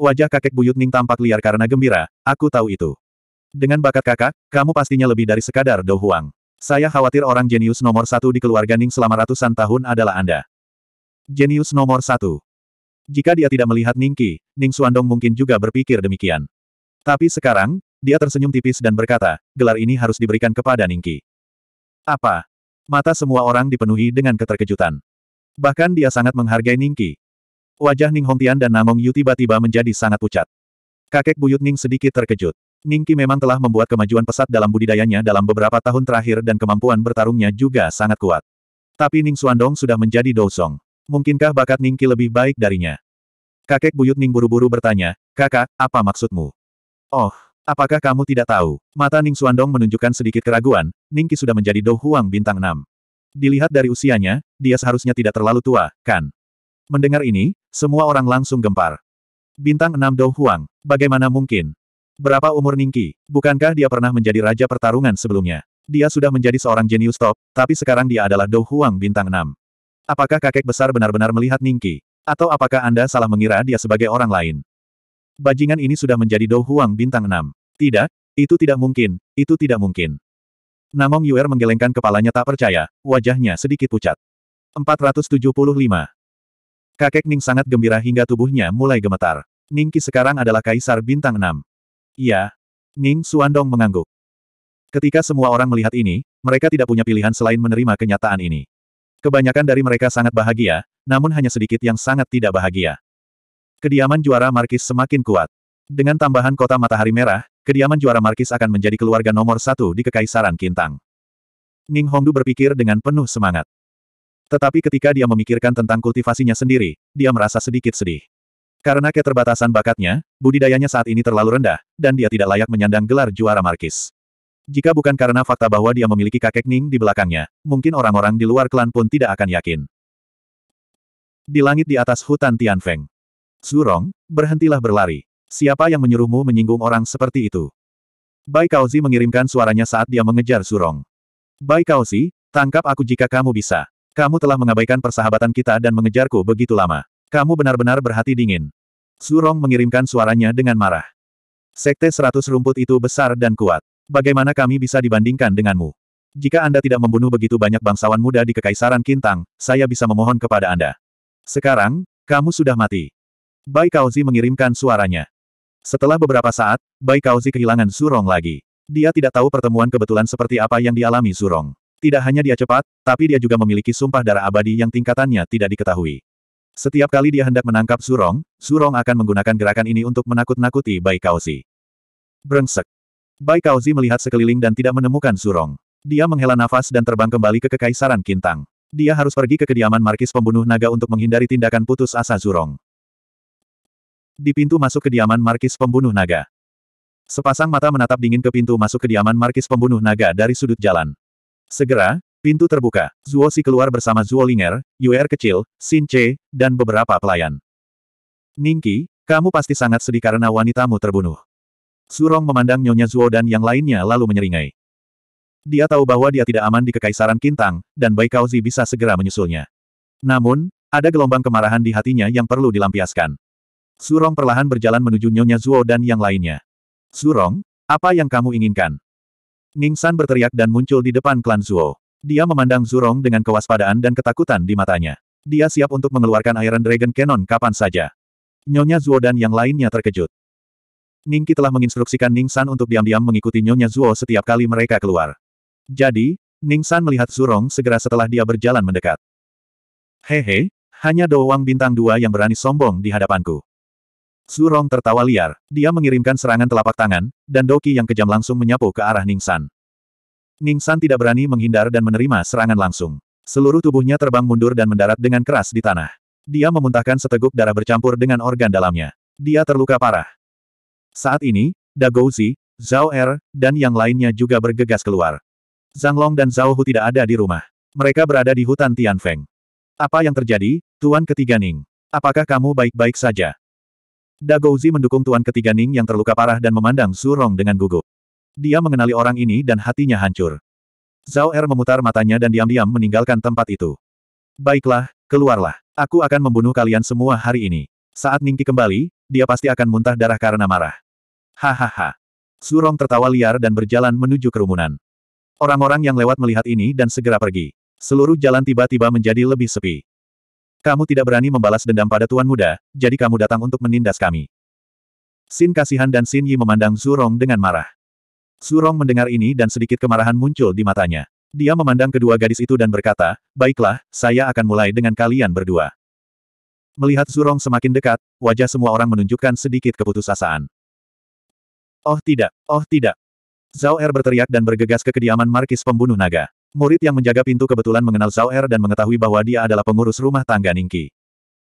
Wajah kakek buyut Ning tampak liar karena gembira, aku tahu itu. Dengan bakat kakak, kamu pastinya lebih dari sekadar Dou Huang. Saya khawatir orang jenius nomor satu di keluarga Ning selama ratusan tahun adalah Anda. Jenius nomor satu. Jika dia tidak melihat Ningki, Ning Suandong mungkin juga berpikir demikian. Tapi sekarang, dia tersenyum tipis dan berkata, gelar ini harus diberikan kepada Ningki. Apa? Mata semua orang dipenuhi dengan keterkejutan. Bahkan dia sangat menghargai Ningki. Wajah Ning Hongtian dan Namong Yu tiba-tiba menjadi sangat pucat. Kakek buyut Ning sedikit terkejut. Ningki memang telah membuat kemajuan pesat dalam budidayanya dalam beberapa tahun terakhir dan kemampuan bertarungnya juga sangat kuat. Tapi Ning Suandong sudah menjadi dosong. Mungkinkah bakat Ningki lebih baik darinya? Kakek buyut Ning buru-buru bertanya, Kakak, apa maksudmu? Oh, apakah kamu tidak tahu? Mata Ning Suandong menunjukkan sedikit keraguan, Ningki sudah menjadi Dou Huang bintang 6. Dilihat dari usianya, dia seharusnya tidak terlalu tua, kan? Mendengar ini, semua orang langsung gempar. Bintang 6 Dou Huang, bagaimana mungkin? Berapa umur Ningki? Bukankah dia pernah menjadi raja pertarungan sebelumnya? Dia sudah menjadi seorang jenius top, tapi sekarang dia adalah Dou Huang bintang 6. Apakah kakek besar benar-benar melihat Ningki? Atau apakah Anda salah mengira dia sebagai orang lain? Bajingan ini sudah menjadi Dou Huang bintang 6. Tidak, itu tidak mungkin, itu tidak mungkin. Namong Yuer menggelengkan kepalanya tak percaya, wajahnya sedikit pucat. 475. Kakek Ning sangat gembira hingga tubuhnya mulai gemetar. Ning Ki sekarang adalah kaisar bintang 6. Iya. Ning Suandong mengangguk. Ketika semua orang melihat ini, mereka tidak punya pilihan selain menerima kenyataan ini. Kebanyakan dari mereka sangat bahagia, namun hanya sedikit yang sangat tidak bahagia. Kediaman juara Markis semakin kuat. Dengan tambahan kota matahari merah, kediaman juara Markis akan menjadi keluarga nomor satu di Kekaisaran Kintang. Ning Hongdu berpikir dengan penuh semangat. Tetapi ketika dia memikirkan tentang kultivasinya sendiri, dia merasa sedikit sedih. Karena keterbatasan bakatnya, budidayanya saat ini terlalu rendah, dan dia tidak layak menyandang gelar juara Markis. Jika bukan karena fakta bahwa dia memiliki kakek Ning di belakangnya, mungkin orang-orang di luar klan pun tidak akan yakin. Di langit di atas hutan Tianfeng. Zurong, berhentilah berlari. Siapa yang menyuruhmu menyinggung orang seperti itu? Bai Kaozi mengirimkan suaranya saat dia mengejar Surong. Bai Kaozi, tangkap aku jika kamu bisa. Kamu telah mengabaikan persahabatan kita dan mengejarku begitu lama. Kamu benar-benar berhati dingin. Surong mengirimkan suaranya dengan marah. Sekte seratus rumput itu besar dan kuat. Bagaimana kami bisa dibandingkan denganmu? Jika Anda tidak membunuh begitu banyak bangsawan muda di Kekaisaran Kintang, saya bisa memohon kepada Anda. Sekarang, kamu sudah mati. Bai Kaozi mengirimkan suaranya. Setelah beberapa saat, Bai Kaozi kehilangan Surong lagi. Dia tidak tahu pertemuan kebetulan seperti apa yang dialami Surong. Tidak hanya dia cepat, tapi dia juga memiliki sumpah darah abadi yang tingkatannya tidak diketahui. Setiap kali dia hendak menangkap Surong, Surong akan menggunakan gerakan ini untuk menakut-nakuti Bai Kaozi. Brengsek. Bai Kaozi melihat sekeliling dan tidak menemukan Surong. Dia menghela nafas dan terbang kembali ke Kekaisaran Kintang. Dia harus pergi ke kediaman Markis Pembunuh Naga untuk menghindari tindakan putus asa Surong. Di pintu masuk kediaman Markis Pembunuh Naga. Sepasang mata menatap dingin ke pintu masuk kediaman Markis Pembunuh Naga dari sudut jalan. Segera, pintu terbuka. Zuo Si keluar bersama Zuo Linger, Yuer kecil, Xin Che, dan beberapa pelayan. Ningki, kamu pasti sangat sedih karena wanitamu terbunuh. Surong memandang Nyonya Zuo dan yang lainnya lalu menyeringai. Dia tahu bahwa dia tidak aman di Kekaisaran Kintang, dan Bai Kaozi bisa segera menyusulnya. Namun, ada gelombang kemarahan di hatinya yang perlu dilampiaskan. Surong perlahan berjalan menuju Nyonya Zuo dan yang lainnya. Surong, apa yang kamu inginkan? Ning San berteriak dan muncul di depan klan Zuo. Dia memandang Zurong dengan kewaspadaan dan ketakutan di matanya. Dia siap untuk mengeluarkan Iron Dragon Cannon kapan saja. Nyonya Zuo dan yang lainnya terkejut. Ning Ningki telah menginstruksikan Ning San untuk diam-diam mengikuti Nyonya Zuo setiap kali mereka keluar. Jadi, Ning San melihat Zurong segera setelah dia berjalan mendekat. Hehe, hanya doang bintang dua yang berani sombong di hadapanku. Surong tertawa liar, dia mengirimkan serangan telapak tangan, dan Doki yang kejam langsung menyapu ke arah Ning San. Ning San tidak berani menghindar dan menerima serangan langsung. Seluruh tubuhnya terbang mundur dan mendarat dengan keras di tanah. Dia memuntahkan seteguk darah bercampur dengan organ dalamnya. Dia terluka parah. Saat ini, Dagouzi, Zhao Er, dan yang lainnya juga bergegas keluar. Zhang Long dan Zhao Hu tidak ada di rumah. Mereka berada di hutan Tianfeng. Apa yang terjadi, Tuan Ketiga Ning? Apakah kamu baik-baik saja? Dagouzi mendukung tuan ketiga Ning yang terluka parah dan memandang Zurong dengan gugup. Dia mengenali orang ini dan hatinya hancur. Zhao Er memutar matanya dan diam-diam meninggalkan tempat itu. Baiklah, keluarlah. Aku akan membunuh kalian semua hari ini. Saat Ningki kembali, dia pasti akan muntah darah karena marah. Hahaha. Zurong tertawa liar dan berjalan menuju kerumunan. Orang-orang yang lewat melihat ini dan segera pergi. Seluruh jalan tiba-tiba menjadi lebih sepi. Kamu tidak berani membalas dendam pada Tuan Muda, jadi kamu datang untuk menindas kami. Sin kasihan dan Sin Yi memandang Zurong dengan marah. Zurong mendengar ini dan sedikit kemarahan muncul di matanya. Dia memandang kedua gadis itu dan berkata, Baiklah, saya akan mulai dengan kalian berdua. Melihat Zurong semakin dekat, wajah semua orang menunjukkan sedikit keputusasaan. Oh tidak, oh tidak. Zhao Er berteriak dan bergegas ke kediaman Markis pembunuh naga. Murid yang menjaga pintu kebetulan mengenal Zhao Er dan mengetahui bahwa dia adalah pengurus rumah tangga Ningki.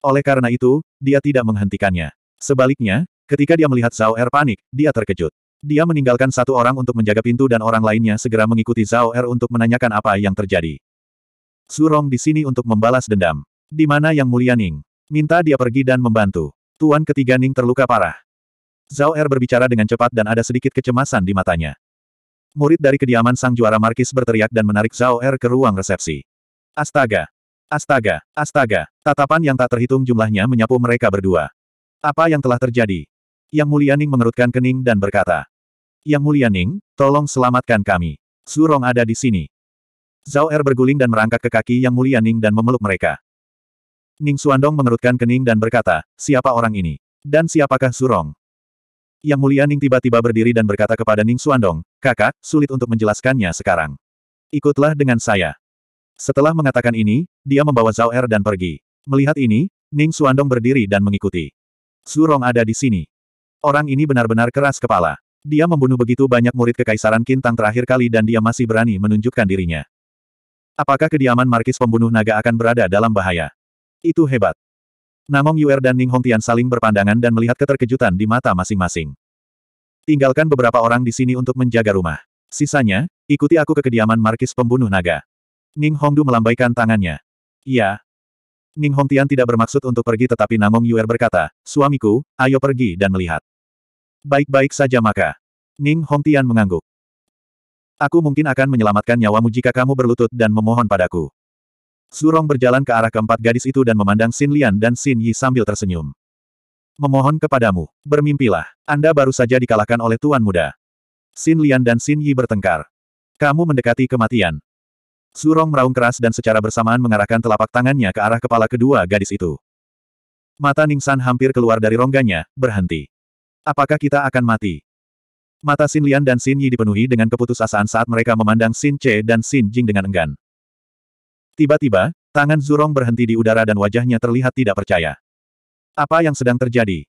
Oleh karena itu, dia tidak menghentikannya. Sebaliknya, ketika dia melihat Zhao Er panik, dia terkejut. Dia meninggalkan satu orang untuk menjaga pintu dan orang lainnya segera mengikuti Zhao Er untuk menanyakan apa yang terjadi. Surong di sini untuk membalas dendam. Di mana Yang Mulia Ning? Minta dia pergi dan membantu. Tuan ketiga Ning terluka parah. Zhao Er berbicara dengan cepat dan ada sedikit kecemasan di matanya. Murid dari kediaman sang juara Markis berteriak dan menarik Zhao Er ke ruang resepsi. Astaga! Astaga! Astaga! Tatapan yang tak terhitung jumlahnya menyapu mereka berdua. Apa yang telah terjadi? Yang Mulia Ning mengerutkan kening dan berkata. Yang Mulia Ning, tolong selamatkan kami. Zurong ada di sini. Zhao Er berguling dan merangkak ke kaki Yang Mulia Ning dan memeluk mereka. Ning Suandong mengerutkan kening dan berkata, siapa orang ini? Dan siapakah Zurong? Yang Mulia Ning tiba-tiba berdiri dan berkata kepada Ning Suandong, kakak, sulit untuk menjelaskannya sekarang. Ikutlah dengan saya. Setelah mengatakan ini, dia membawa Zhao Er dan pergi. Melihat ini, Ning Suandong berdiri dan mengikuti. Zurong ada di sini. Orang ini benar-benar keras kepala. Dia membunuh begitu banyak murid kekaisaran Kintang terakhir kali dan dia masih berani menunjukkan dirinya. Apakah kediaman Markis pembunuh naga akan berada dalam bahaya? Itu hebat. Namong Yuer dan Ning Hong Tian saling berpandangan dan melihat keterkejutan di mata masing-masing. Tinggalkan beberapa orang di sini untuk menjaga rumah. Sisanya, ikuti aku ke kediaman Markis pembunuh naga. Ning Hongdu melambaikan tangannya. Iya. Ning Hong Tian tidak bermaksud untuk pergi tetapi Namong Yuer berkata, suamiku, ayo pergi dan melihat. Baik-baik saja maka. Ning Hong Tian mengangguk. Aku mungkin akan menyelamatkan nyawamu jika kamu berlutut dan memohon padaku. Surong berjalan ke arah keempat gadis itu dan memandang Xin Lian dan Xin Yi sambil tersenyum. Memohon kepadamu, bermimpilah. Anda baru saja dikalahkan oleh Tuan Muda. Xin Lian dan Xin Yi bertengkar. Kamu mendekati kematian. Surong meraung keras dan secara bersamaan mengarahkan telapak tangannya ke arah kepala kedua gadis itu. Mata Ning San hampir keluar dari rongganya, berhenti. Apakah kita akan mati? Mata Xin Lian dan Xin Yi dipenuhi dengan keputusasaan saat mereka memandang Xin Che dan Xin Jing dengan enggan. Tiba-tiba, tangan Zurong berhenti di udara dan wajahnya terlihat tidak percaya. Apa yang sedang terjadi?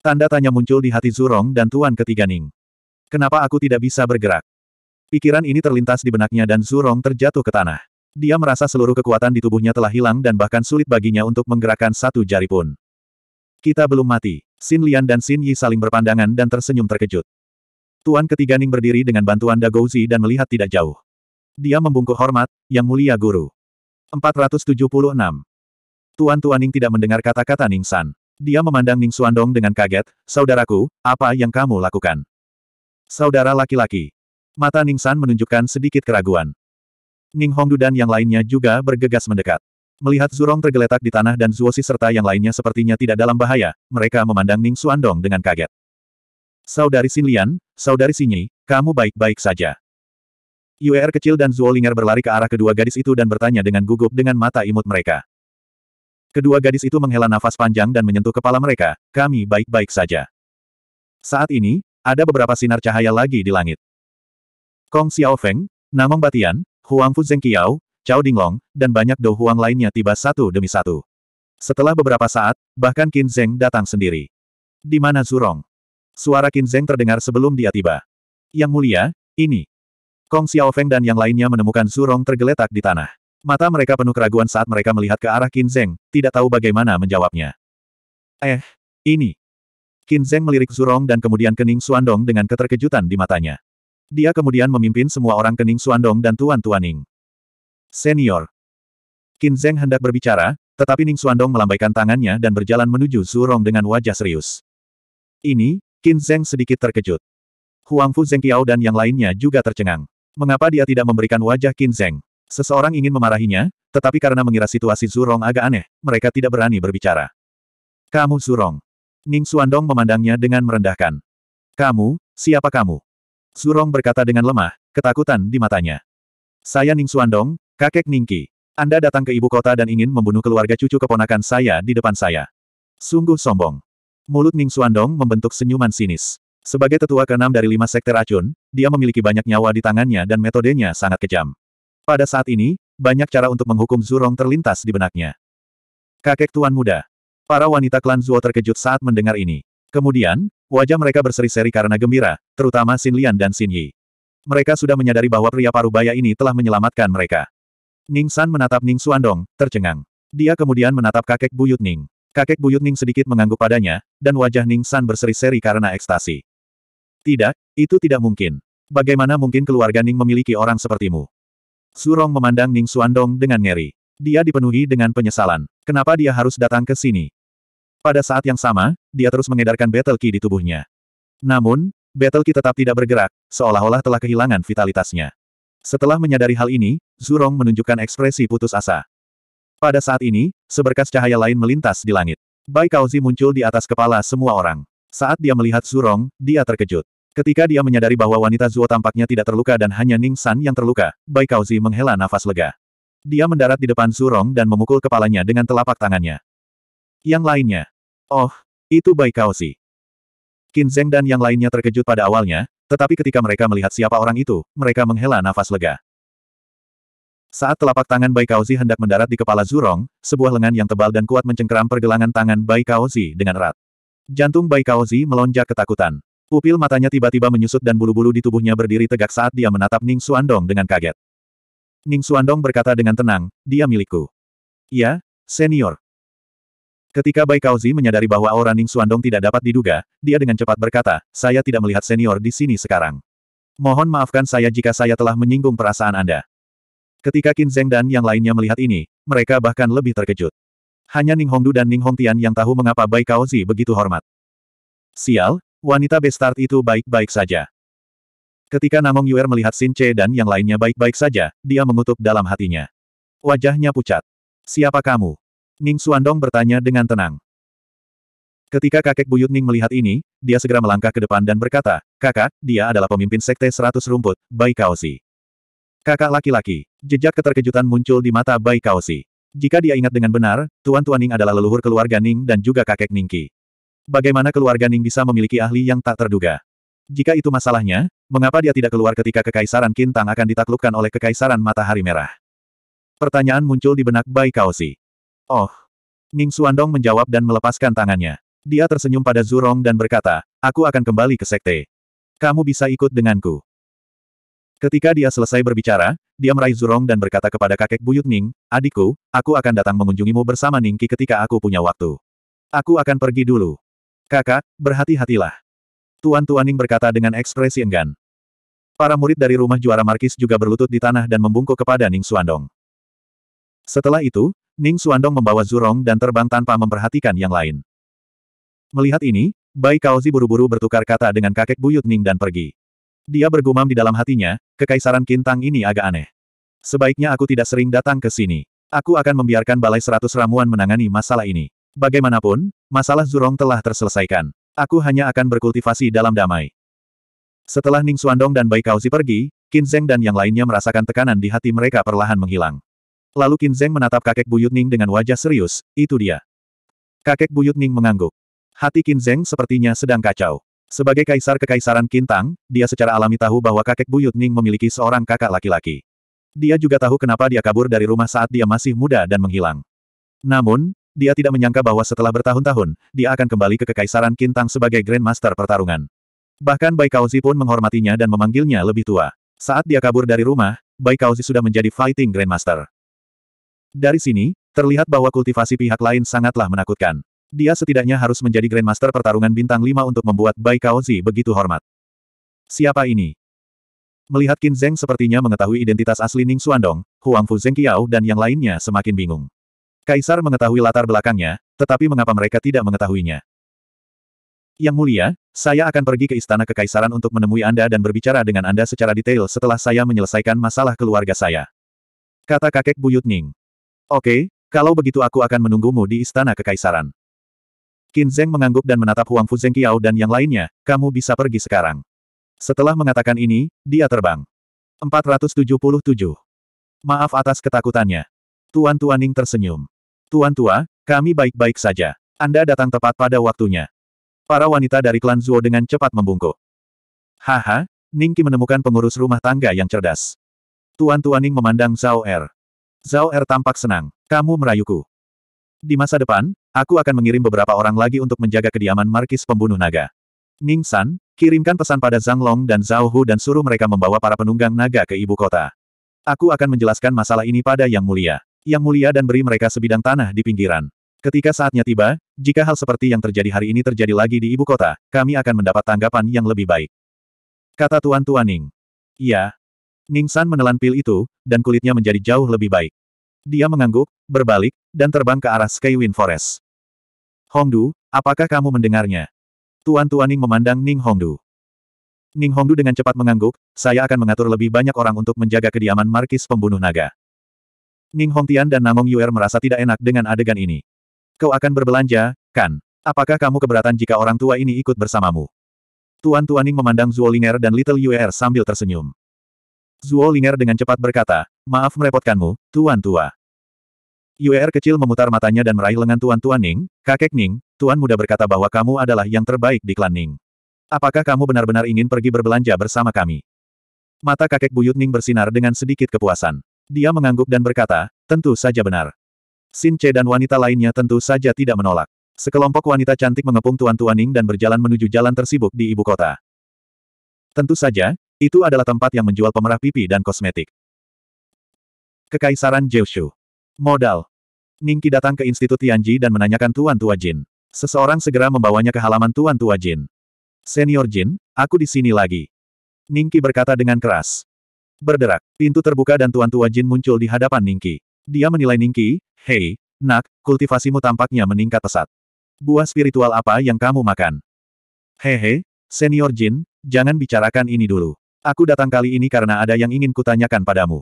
Tanda tanya muncul di hati Zurong dan Tuan Ketiga Ning. Kenapa aku tidak bisa bergerak? Pikiran ini terlintas di benaknya dan Zurong terjatuh ke tanah. Dia merasa seluruh kekuatan di tubuhnya telah hilang dan bahkan sulit baginya untuk menggerakkan satu jari pun. Kita belum mati. Xin Lian dan Xin Yi saling berpandangan dan tersenyum terkejut. Tuan ketiga Ning berdiri dengan bantuan Dagouzi dan melihat tidak jauh. Dia membungkuk hormat, Yang Mulia Guru. 476. Tuan tuan Ning tidak mendengar kata-kata Ning San. Dia memandang Ning Suandong dengan kaget, Saudaraku, apa yang kamu lakukan? Saudara laki-laki. Mata Ning San menunjukkan sedikit keraguan. Ning Hongdu dan yang lainnya juga bergegas mendekat. Melihat Zurong tergeletak di tanah dan Zuosi serta yang lainnya sepertinya tidak dalam bahaya, mereka memandang Ning Suandong dengan kaget. Saudari Xinlian, Saudari Xinyi, kamu baik-baik saja. UER kecil dan Zuolinger berlari ke arah kedua gadis itu dan bertanya dengan gugup dengan mata imut mereka. Kedua gadis itu menghela nafas panjang dan menyentuh kepala mereka, kami baik-baik saja. Saat ini, ada beberapa sinar cahaya lagi di langit. Kong Xiaofeng, Namong Batian, Huang Fu Zhengqiao, Cao Dinglong, dan banyak Dou Huang lainnya tiba satu demi satu. Setelah beberapa saat, bahkan Qin Zheng datang sendiri. Di mana Zurong? Suara Qin Zheng terdengar sebelum dia tiba. Yang mulia, ini, Kong Xiaofeng dan yang lainnya menemukan Zurong tergeletak di tanah. Mata mereka penuh keraguan saat mereka melihat ke arah Qin Zheng, tidak tahu bagaimana menjawabnya. Eh, ini. Qin Zheng melirik Zurong dan kemudian kening Suandong dengan keterkejutan di matanya. Dia kemudian memimpin semua orang kening Suandong dan Tuan tuan Ning. Senior. Qin Zheng hendak berbicara, tetapi Ning Suandong melambaikan tangannya dan berjalan menuju Zurong dengan wajah serius. Ini, Qin Zheng sedikit terkejut. Huang Fu Zengqiao dan yang lainnya juga tercengang. Mengapa dia tidak memberikan wajah Qin Zeng? Seseorang ingin memarahinya, tetapi karena mengira situasi Zurong agak aneh, mereka tidak berani berbicara. Kamu Zurong. Ning Suandong memandangnya dengan merendahkan. Kamu, siapa kamu? Zurong berkata dengan lemah, ketakutan di matanya. Saya Ning Suandong, kakek Ningki. Anda datang ke ibu kota dan ingin membunuh keluarga cucu keponakan saya di depan saya. Sungguh sombong. Mulut Ning Suandong membentuk senyuman sinis. Sebagai tetua keenam dari lima sekte racun, dia memiliki banyak nyawa di tangannya dan metodenya sangat kejam. Pada saat ini, banyak cara untuk menghukum Zurong terlintas di benaknya. Kakek Tuan Muda. Para wanita klan Zuo terkejut saat mendengar ini. Kemudian, wajah mereka berseri-seri karena gembira, terutama Xin Lian dan Xin Yi. Mereka sudah menyadari bahwa pria parubaya ini telah menyelamatkan mereka. Ning San menatap Ning Suandong, tercengang. Dia kemudian menatap kakek buyut Ning. Kakek buyut Ning sedikit mengangguk padanya, dan wajah Ning San berseri-seri karena ekstasi. Tidak, itu tidak mungkin. Bagaimana mungkin keluarga Ning memiliki orang sepertimu? Surong memandang Ning Suandong dengan ngeri. Dia dipenuhi dengan penyesalan. Kenapa dia harus datang ke sini? Pada saat yang sama, dia terus mengedarkan Battle Key di tubuhnya. Namun, Battle Key tetap tidak bergerak, seolah-olah telah kehilangan vitalitasnya. Setelah menyadari hal ini, Zurong menunjukkan ekspresi putus asa. Pada saat ini, seberkas cahaya lain melintas di langit. Bai Kaozi muncul di atas kepala semua orang. Saat dia melihat Zurong, dia terkejut. Ketika dia menyadari bahwa wanita Zuo tampaknya tidak terluka dan hanya Ning San yang terluka, Bai Kaozi menghela nafas lega. Dia mendarat di depan Zurong dan memukul kepalanya dengan telapak tangannya. Yang lainnya. Oh, itu Bai Kaozi. Qin Zeng dan yang lainnya terkejut pada awalnya, tetapi ketika mereka melihat siapa orang itu, mereka menghela nafas lega. Saat telapak tangan Bai Kaozi hendak mendarat di kepala Zurong, sebuah lengan yang tebal dan kuat mencengkeram pergelangan tangan Bai Kaozi dengan erat. Jantung Bai Kaozi melonjak ketakutan. Pupil matanya tiba-tiba menyusut dan bulu-bulu di tubuhnya berdiri tegak saat dia menatap Ning Suandong dengan kaget. Ning Suandong berkata dengan tenang, dia milikku. Iya, senior. Ketika Bai Kaozi menyadari bahwa aura Ning Suandong tidak dapat diduga, dia dengan cepat berkata, saya tidak melihat senior di sini sekarang. Mohon maafkan saya jika saya telah menyinggung perasaan Anda. Ketika Qin Zeng dan yang lainnya melihat ini, mereka bahkan lebih terkejut. Hanya Ning Hongdu dan Ning Hongtian yang tahu mengapa Bai Kaozi begitu hormat. Sial, wanita bestart itu baik-baik saja. Ketika Namong Yuer melihat Sin Che dan yang lainnya baik-baik saja, dia mengutuk dalam hatinya. Wajahnya pucat. Siapa kamu? Ning Suandong bertanya dengan tenang. Ketika kakek buyut Ning melihat ini, dia segera melangkah ke depan dan berkata, Kakak, dia adalah pemimpin sekte seratus rumput, Bai Kaozi. Kakak laki-laki, jejak keterkejutan muncul di mata Bai Kaozi. Jika dia ingat dengan benar, Tuan Tuan Ning adalah leluhur keluarga Ning dan juga kakek Ningki. Bagaimana keluarga Ning bisa memiliki ahli yang tak terduga? Jika itu masalahnya, mengapa dia tidak keluar ketika Kekaisaran Kintang akan ditaklukkan oleh Kekaisaran Matahari Merah? Pertanyaan muncul di benak Bai Kaosi. Oh. Ning Suandong menjawab dan melepaskan tangannya. Dia tersenyum pada Zurong dan berkata, aku akan kembali ke sekte. Kamu bisa ikut denganku. Ketika dia selesai berbicara, dia meraih Zurong dan berkata kepada kakek Buyut Ning, adikku, aku akan datang mengunjungimu bersama Ningki ketika aku punya waktu. Aku akan pergi dulu. Kakak, berhati-hatilah. Tuan tuan Ning berkata dengan ekspresi enggan. Para murid dari rumah juara Markis juga berlutut di tanah dan membungkuk kepada Ning Suandong. Setelah itu, Ning Suandong membawa Zurong dan terbang tanpa memperhatikan yang lain. Melihat ini, Bai Kaozi buru-buru bertukar kata dengan kakek buyut Ning dan pergi. Dia bergumam di dalam hatinya, kekaisaran Kintang ini agak aneh. Sebaiknya aku tidak sering datang ke sini. Aku akan membiarkan Balai Seratus Ramuan menangani masalah ini. Bagaimanapun, masalah Zurong telah terselesaikan. Aku hanya akan berkultivasi dalam damai. Setelah Ning Suandong dan Bai Kaozi pergi, Qin Zeng dan yang lainnya merasakan tekanan di hati mereka perlahan menghilang. Lalu Qin Zeng menatap kakek buyut Ning dengan wajah serius, itu dia. Kakek buyut Ning mengangguk. Hati Qin Zeng sepertinya sedang kacau. Sebagai kaisar kekaisaran Kintang, dia secara alami tahu bahwa kakek buyut Ning memiliki seorang kakak laki-laki. Dia juga tahu kenapa dia kabur dari rumah saat dia masih muda dan menghilang. Namun, dia tidak menyangka bahwa setelah bertahun-tahun, dia akan kembali ke kekaisaran Kintang sebagai Grandmaster pertarungan. Bahkan Bai Kaozi pun menghormatinya dan memanggilnya lebih tua. Saat dia kabur dari rumah, Bai Kaozi sudah menjadi Fighting Grandmaster. Dari sini, terlihat bahwa kultivasi pihak lain sangatlah menakutkan. Dia setidaknya harus menjadi Grandmaster pertarungan bintang 5 untuk membuat Bai Kaozi begitu hormat. Siapa ini? Melihat Qin Zheng sepertinya mengetahui identitas asli Ning Xuandong, Huang Fu Zeng dan yang lainnya semakin bingung. Kaisar mengetahui latar belakangnya, tetapi mengapa mereka tidak mengetahuinya? Yang mulia, saya akan pergi ke istana kekaisaran untuk menemui Anda dan berbicara dengan Anda secara detail setelah saya menyelesaikan masalah keluarga saya. Kata kakek buyut Ning. Oke, kalau begitu aku akan menunggumu di istana kekaisaran. Qin Zeng mengangguk dan menatap Huang Fu Zhengqiao dan yang lainnya, kamu bisa pergi sekarang. Setelah mengatakan ini, dia terbang. 477. Maaf atas ketakutannya. Tuan Ning tersenyum. Tuan Tua, kami baik-baik saja. Anda datang tepat pada waktunya. Para wanita dari klan Zuo dengan cepat membungkuk. Haha, Ning Ningki menemukan pengurus rumah tangga yang cerdas. Tuan Ning memandang Zhao Er. Zhao Er tampak senang. Kamu merayuku. Di masa depan, aku akan mengirim beberapa orang lagi untuk menjaga kediaman Markis pembunuh naga. Ning San, kirimkan pesan pada Zhang Long dan Zhao Hu dan suruh mereka membawa para penunggang naga ke ibu kota. Aku akan menjelaskan masalah ini pada Yang Mulia. Yang Mulia dan beri mereka sebidang tanah di pinggiran. Ketika saatnya tiba, jika hal seperti yang terjadi hari ini terjadi lagi di ibu kota, kami akan mendapat tanggapan yang lebih baik. Kata Tuan Tuan Ning. Iya. Ning San menelan pil itu, dan kulitnya menjadi jauh lebih baik. Dia mengangguk, berbalik, dan terbang ke arah Skywind Forest. Hongdu, apakah kamu mendengarnya? Tuan Tuaning memandang Ning Hongdu. Ning Hongdu dengan cepat mengangguk, saya akan mengatur lebih banyak orang untuk menjaga kediaman Markis pembunuh naga. Ning Hongtian dan Namong Yuer merasa tidak enak dengan adegan ini. Kau akan berbelanja, kan? Apakah kamu keberatan jika orang tua ini ikut bersamamu? Tuan Tuaning memandang Zuolinger dan Little Yuer sambil tersenyum. Zuo Linger dengan cepat berkata, maaf merepotkanmu, Tuan Tua. Yuer kecil memutar matanya dan meraih lengan Tuan Tuan Ning, kakek Ning, Tuan muda berkata bahwa kamu adalah yang terbaik di klan Ning. Apakah kamu benar-benar ingin pergi berbelanja bersama kami? Mata kakek buyut Ning bersinar dengan sedikit kepuasan. Dia mengangguk dan berkata, tentu saja benar. Sin Che dan wanita lainnya tentu saja tidak menolak. Sekelompok wanita cantik mengepung Tuan Tuan Ning dan berjalan menuju jalan tersibuk di ibu kota. Tentu saja, itu adalah tempat yang menjual pemerah pipi dan kosmetik. Kekaisaran Jeushu. Modal. Ningki datang ke Institut Tianji dan menanyakan Tuan Tua Jin. Seseorang segera membawanya ke halaman Tuan Tua Jin. Senior Jin, aku di sini lagi. Ningki berkata dengan keras. Berderak, pintu terbuka dan Tuan Tua Jin muncul di hadapan Ningki. Dia menilai Ningki, hei, nak, kultivasimu tampaknya meningkat pesat. Buah spiritual apa yang kamu makan? Hehe, Senior Jin, jangan bicarakan ini dulu. Aku datang kali ini karena ada yang ingin kutanyakan padamu.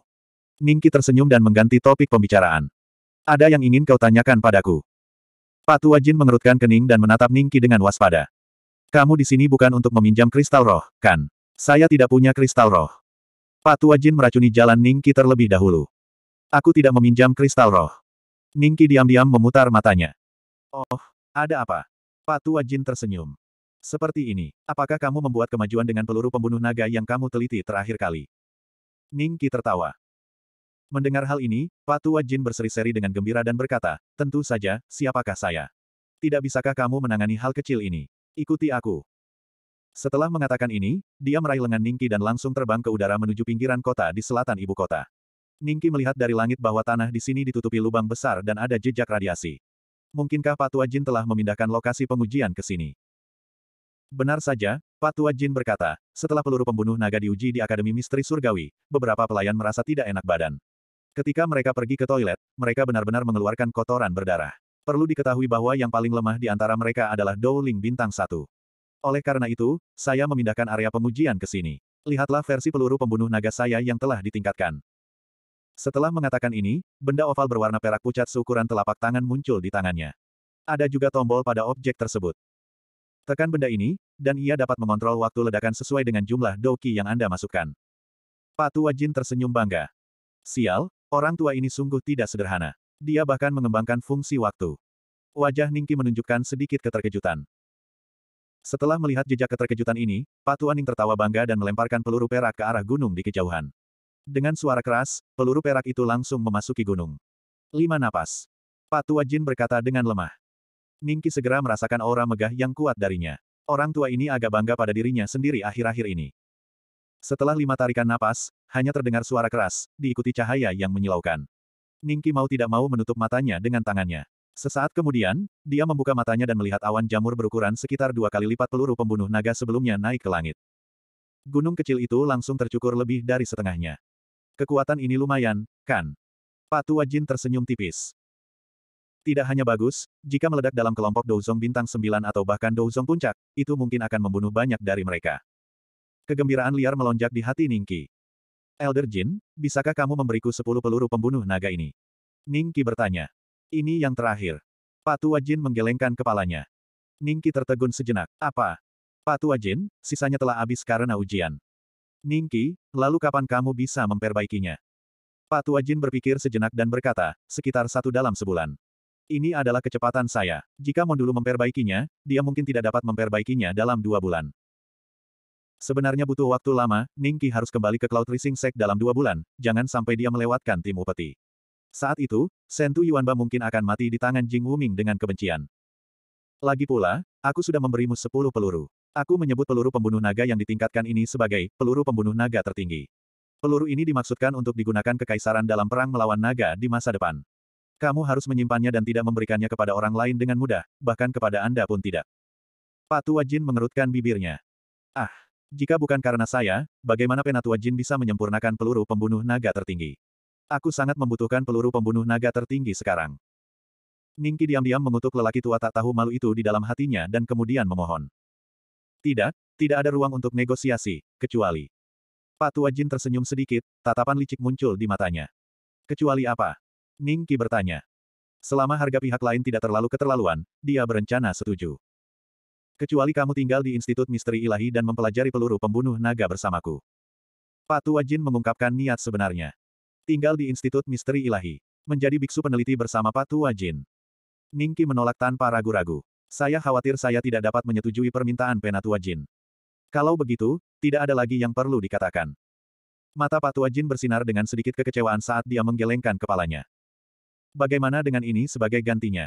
Ningki tersenyum dan mengganti topik pembicaraan. Ada yang ingin kau tanyakan padaku. Patua Jin mengerutkan kening dan menatap Ningki dengan waspada. Kamu di sini bukan untuk meminjam kristal roh, kan? Saya tidak punya kristal roh. Patua Jin meracuni jalan Ningki terlebih dahulu. Aku tidak meminjam kristal roh. Ningki diam-diam memutar matanya. Oh, ada apa? Patua Jin tersenyum. Seperti ini, apakah kamu membuat kemajuan dengan peluru pembunuh naga yang kamu teliti terakhir kali? Ning Qi tertawa. Mendengar hal ini, Patua Jin berseri-seri dengan gembira dan berkata, tentu saja, siapakah saya? Tidak bisakah kamu menangani hal kecil ini? Ikuti aku. Setelah mengatakan ini, dia meraih lengan Ningki dan langsung terbang ke udara menuju pinggiran kota di selatan ibu kota. Ningki melihat dari langit bahwa tanah di sini ditutupi lubang besar dan ada jejak radiasi. Mungkinkah Patua Jin telah memindahkan lokasi pengujian ke sini? Benar saja, Patua Jin berkata, setelah peluru pembunuh naga diuji di Akademi Misteri Surgawi, beberapa pelayan merasa tidak enak badan. Ketika mereka pergi ke toilet, mereka benar-benar mengeluarkan kotoran berdarah. Perlu diketahui bahwa yang paling lemah di antara mereka adalah Dou Ling Bintang Satu. Oleh karena itu, saya memindahkan area pengujian ke sini. Lihatlah versi peluru pembunuh naga saya yang telah ditingkatkan. Setelah mengatakan ini, benda oval berwarna perak pucat seukuran telapak tangan muncul di tangannya. Ada juga tombol pada objek tersebut. Tekan benda ini, dan ia dapat mengontrol waktu ledakan sesuai dengan jumlah doki yang Anda masukkan. Pak Tua Jin tersenyum bangga. Sial, orang tua ini sungguh tidak sederhana. Dia bahkan mengembangkan fungsi waktu. Wajah Ningki menunjukkan sedikit keterkejutan. Setelah melihat jejak keterkejutan ini, Pak Ning tertawa bangga dan melemparkan peluru perak ke arah gunung di kejauhan. Dengan suara keras, peluru perak itu langsung memasuki gunung. Lima napas. Pak Tua Jin berkata dengan lemah. Ningki segera merasakan aura megah yang kuat darinya. Orang tua ini agak bangga pada dirinya sendiri akhir-akhir ini. Setelah lima tarikan napas, hanya terdengar suara keras, diikuti cahaya yang menyilaukan. Ningki mau tidak mau menutup matanya dengan tangannya. Sesaat kemudian, dia membuka matanya dan melihat awan jamur berukuran sekitar dua kali lipat peluru pembunuh naga sebelumnya naik ke langit. Gunung kecil itu langsung tercukur lebih dari setengahnya. Kekuatan ini lumayan, kan? Patu Wajin tersenyum tipis. Tidak hanya bagus, jika meledak dalam kelompok Douzong bintang sembilan atau bahkan Douzong puncak, itu mungkin akan membunuh banyak dari mereka. Kegembiraan liar melonjak di hati Ningki. Elder Jin, bisakah kamu memberiku sepuluh peluru pembunuh naga ini? Ningki bertanya. Ini yang terakhir. Patua Jin menggelengkan kepalanya. Ningki tertegun sejenak. Apa? Patua Jin, sisanya telah habis karena ujian. Ningki, lalu kapan kamu bisa memperbaikinya? Patua Jin berpikir sejenak dan berkata, sekitar satu dalam sebulan. Ini adalah kecepatan saya. Jika Mondulu memperbaikinya, dia mungkin tidak dapat memperbaikinya dalam dua bulan. Sebenarnya butuh waktu lama, Ningki harus kembali ke Cloud Rising Sek dalam dua bulan, jangan sampai dia melewatkan tim upeti. Saat itu, Sentu Yuanba mungkin akan mati di tangan Jing Wuming dengan kebencian. Lagi pula, aku sudah memberimu sepuluh peluru. Aku menyebut peluru pembunuh naga yang ditingkatkan ini sebagai peluru pembunuh naga tertinggi. Peluru ini dimaksudkan untuk digunakan kekaisaran dalam perang melawan naga di masa depan. Kamu harus menyimpannya dan tidak memberikannya kepada orang lain dengan mudah, bahkan kepada Anda pun tidak. Patua Jin mengerutkan bibirnya. Ah, jika bukan karena saya, bagaimana Penatua Jin bisa menyempurnakan peluru pembunuh naga tertinggi? Aku sangat membutuhkan peluru pembunuh naga tertinggi sekarang. Ningki diam-diam mengutuk lelaki tua tak tahu malu itu di dalam hatinya dan kemudian memohon. Tidak, tidak ada ruang untuk negosiasi, kecuali. Patua Jin tersenyum sedikit, tatapan licik muncul di matanya. Kecuali apa? Ning Qi bertanya. Selama harga pihak lain tidak terlalu keterlaluan, dia berencana setuju. Kecuali kamu tinggal di Institut Misteri Ilahi dan mempelajari peluru pembunuh naga bersamaku. Patu Jin mengungkapkan niat sebenarnya. Tinggal di Institut Misteri Ilahi. Menjadi biksu peneliti bersama Pak Patu Jin. Qi menolak tanpa ragu-ragu. Saya khawatir saya tidak dapat menyetujui permintaan Penatua Jin. Kalau begitu, tidak ada lagi yang perlu dikatakan. Mata Patua Jin bersinar dengan sedikit kekecewaan saat dia menggelengkan kepalanya. Bagaimana dengan ini sebagai gantinya?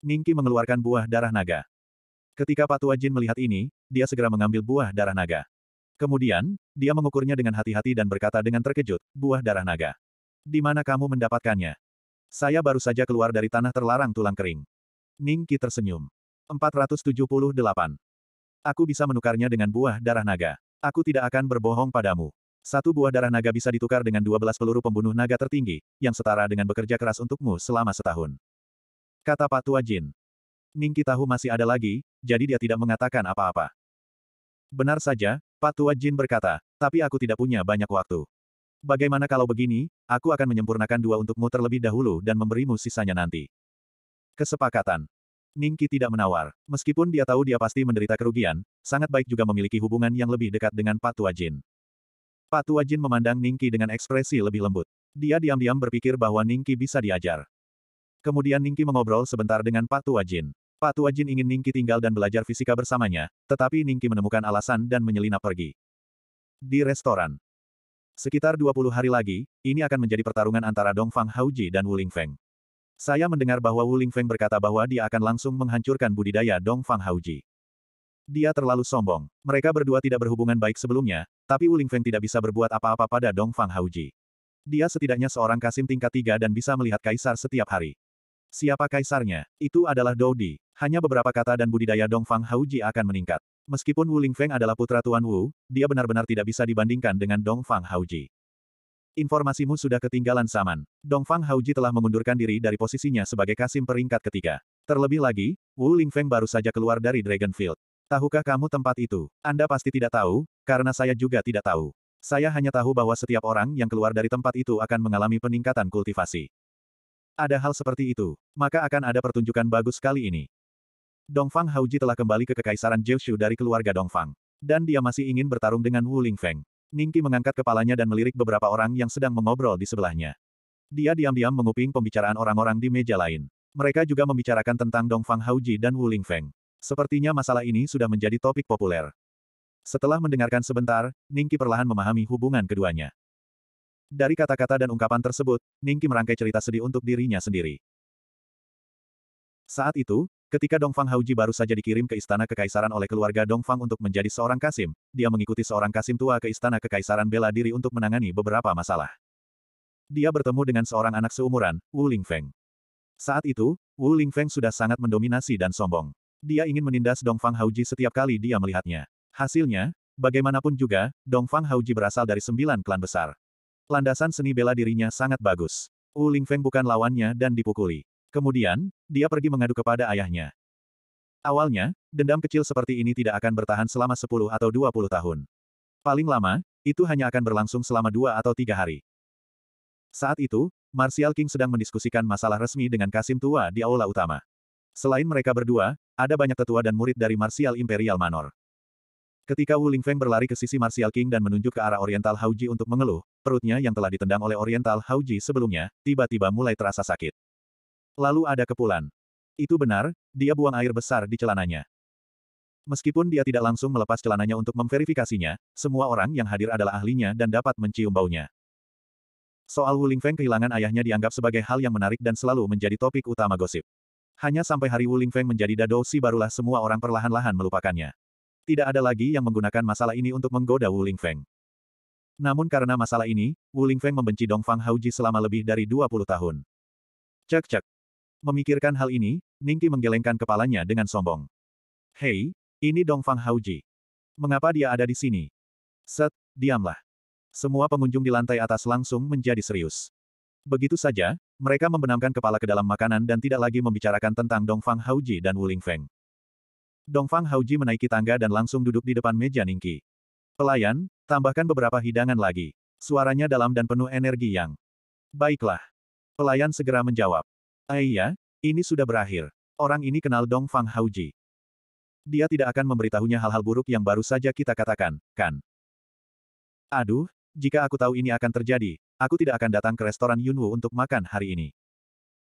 Ningki mengeluarkan buah darah naga. Ketika Patua Jin melihat ini, dia segera mengambil buah darah naga. Kemudian, dia mengukurnya dengan hati-hati dan berkata dengan terkejut, buah darah naga. Di mana kamu mendapatkannya? Saya baru saja keluar dari tanah terlarang tulang kering. Ningki tersenyum. 478. Aku bisa menukarnya dengan buah darah naga. Aku tidak akan berbohong padamu. Satu buah darah naga bisa ditukar dengan 12 peluru pembunuh naga tertinggi, yang setara dengan bekerja keras untukmu selama setahun. Kata Pak Tua Jin. Ningki tahu masih ada lagi, jadi dia tidak mengatakan apa-apa. Benar saja, Pak Tua Jin berkata, tapi aku tidak punya banyak waktu. Bagaimana kalau begini, aku akan menyempurnakan dua untukmu terlebih dahulu dan memberimu sisanya nanti. Kesepakatan. Ningki tidak menawar. Meskipun dia tahu dia pasti menderita kerugian, sangat baik juga memiliki hubungan yang lebih dekat dengan Pak Tua Jin. Pak Tuajin memandang Ningki dengan ekspresi lebih lembut. Dia diam-diam berpikir bahwa Ningki bisa diajar. Kemudian Ningki mengobrol sebentar dengan Pak Tuajin. Pak Tuajin ingin Ningki tinggal dan belajar fisika bersamanya, tetapi Ningki menemukan alasan dan menyelinap pergi. Di restoran. Sekitar 20 hari lagi, ini akan menjadi pertarungan antara Dongfang Haoji dan Wu Feng. Saya mendengar bahwa Wu Feng berkata bahwa dia akan langsung menghancurkan budidaya Dongfang Haoji. Dia terlalu sombong. Mereka berdua tidak berhubungan baik sebelumnya, tapi Wuling Feng tidak bisa berbuat apa-apa pada Dong Fang Haoji. Dia setidaknya seorang kasim tingkat tiga dan bisa melihat kaisar setiap hari. Siapa kaisarnya? Itu adalah Dou Di. Hanya beberapa kata dan budidaya Dong Fang Haoji akan meningkat. Meskipun Wuling Feng adalah putra Tuan Wu, dia benar-benar tidak bisa dibandingkan dengan Dong Fang Haoji. Informasimu sudah ketinggalan Saman. Fang Hauji telah mengundurkan diri dari posisinya sebagai kasim peringkat ketiga. Terlebih lagi, Wu Lingfeng baru saja keluar dari Dragonfield. Tahukah kamu tempat itu? Anda pasti tidak tahu, karena saya juga tidak tahu. Saya hanya tahu bahwa setiap orang yang keluar dari tempat itu akan mengalami peningkatan kultivasi. Ada hal seperti itu, maka akan ada pertunjukan bagus kali ini. Dongfang Hauji telah kembali ke kekaisaran Jiushu dari keluarga Dongfang. Dan dia masih ingin bertarung dengan Wu Lingfeng. Ningki mengangkat kepalanya dan melirik beberapa orang yang sedang mengobrol di sebelahnya. Dia diam-diam menguping pembicaraan orang-orang di meja lain. Mereka juga membicarakan tentang Dongfang Hauji dan Wu Lingfeng. Sepertinya masalah ini sudah menjadi topik populer. Setelah mendengarkan sebentar, Ningki perlahan memahami hubungan keduanya. Dari kata-kata dan ungkapan tersebut, Ningki merangkai cerita sedih untuk dirinya sendiri. Saat itu, ketika Dongfang Hauji baru saja dikirim ke istana kekaisaran oleh keluarga Dongfang untuk menjadi seorang kasim, dia mengikuti seorang kasim tua ke istana kekaisaran bela diri untuk menangani beberapa masalah. Dia bertemu dengan seorang anak seumuran, Wu Lingfeng. Saat itu, Wu Lingfeng sudah sangat mendominasi dan sombong. Dia ingin menindas Dong Fang Hauji setiap kali dia melihatnya. Hasilnya, bagaimanapun juga, Dong Fang Hauji berasal dari sembilan klan besar. Landasan seni bela dirinya sangat bagus. Wu Lingfeng bukan lawannya dan dipukuli. Kemudian, dia pergi mengadu kepada ayahnya. Awalnya, dendam kecil seperti ini tidak akan bertahan selama 10 atau 20 tahun. Paling lama, itu hanya akan berlangsung selama dua atau tiga hari. Saat itu, Martial King sedang mendiskusikan masalah resmi dengan Kasim Tua di aula utama. Selain mereka berdua, ada banyak tetua dan murid dari Martial Imperial Manor. Ketika Wu Lingfeng berlari ke sisi Martial King dan menunjuk ke arah Oriental Hauji untuk mengeluh, perutnya yang telah ditendang oleh Oriental Hauji sebelumnya, tiba-tiba mulai terasa sakit. Lalu ada kepulan. Itu benar, dia buang air besar di celananya. Meskipun dia tidak langsung melepas celananya untuk memverifikasinya, semua orang yang hadir adalah ahlinya dan dapat mencium baunya. Soal Wu Lingfeng kehilangan ayahnya dianggap sebagai hal yang menarik dan selalu menjadi topik utama gosip. Hanya sampai hari Wuling Feng menjadi si barulah semua orang perlahan-lahan melupakannya. Tidak ada lagi yang menggunakan masalah ini untuk menggoda Wuling Feng. Namun karena masalah ini, Wuling Feng membenci Dong Fang Hauji selama lebih dari 20 tahun. Cek-cek. Memikirkan hal ini, Ningki menggelengkan kepalanya dengan sombong. Hei, ini Dong Fang Hauji. Mengapa dia ada di sini? Set, diamlah. Semua pengunjung di lantai atas langsung menjadi serius. Begitu saja, mereka membenamkan kepala ke dalam makanan dan tidak lagi membicarakan tentang Dongfang Hauji dan Wuling Feng. Dongfang Hauji menaiki tangga dan langsung duduk di depan meja Ningki. Pelayan, tambahkan beberapa hidangan lagi. Suaranya dalam dan penuh energi yang. Baiklah. Pelayan segera menjawab. Aiya, eh, ini sudah berakhir. Orang ini kenal Dongfang Hauji. Dia tidak akan memberitahunya hal-hal buruk yang baru saja kita katakan, kan? Aduh, jika aku tahu ini akan terjadi, Aku tidak akan datang ke restoran Yunwu untuk makan hari ini.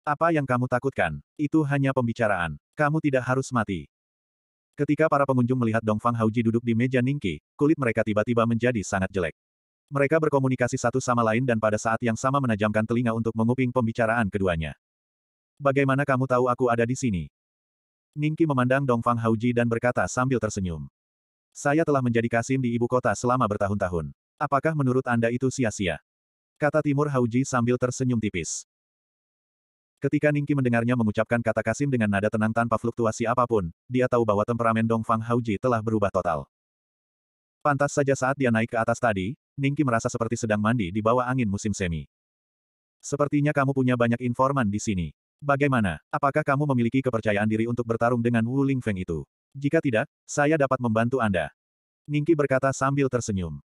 Apa yang kamu takutkan? Itu hanya pembicaraan. Kamu tidak harus mati. Ketika para pengunjung melihat Dongfang Hauji duduk di meja Ningki, kulit mereka tiba-tiba menjadi sangat jelek. Mereka berkomunikasi satu sama lain dan pada saat yang sama menajamkan telinga untuk menguping pembicaraan keduanya. Bagaimana kamu tahu aku ada di sini? Ningki memandang Dongfang Hauji dan berkata sambil tersenyum. Saya telah menjadi kasim di ibu kota selama bertahun-tahun. Apakah menurut Anda itu sia-sia? Kata Timur Hauji sambil tersenyum tipis. Ketika Ningki mendengarnya mengucapkan kata Kasim dengan nada tenang tanpa fluktuasi apapun, dia tahu bahwa temperamen Dongfang Hauji telah berubah total. Pantas saja saat dia naik ke atas tadi, Ningki merasa seperti sedang mandi di bawah angin musim semi. Sepertinya kamu punya banyak informan di sini. Bagaimana? Apakah kamu memiliki kepercayaan diri untuk bertarung dengan Wu Lingfeng itu? Jika tidak, saya dapat membantu Anda. Ningki berkata sambil tersenyum.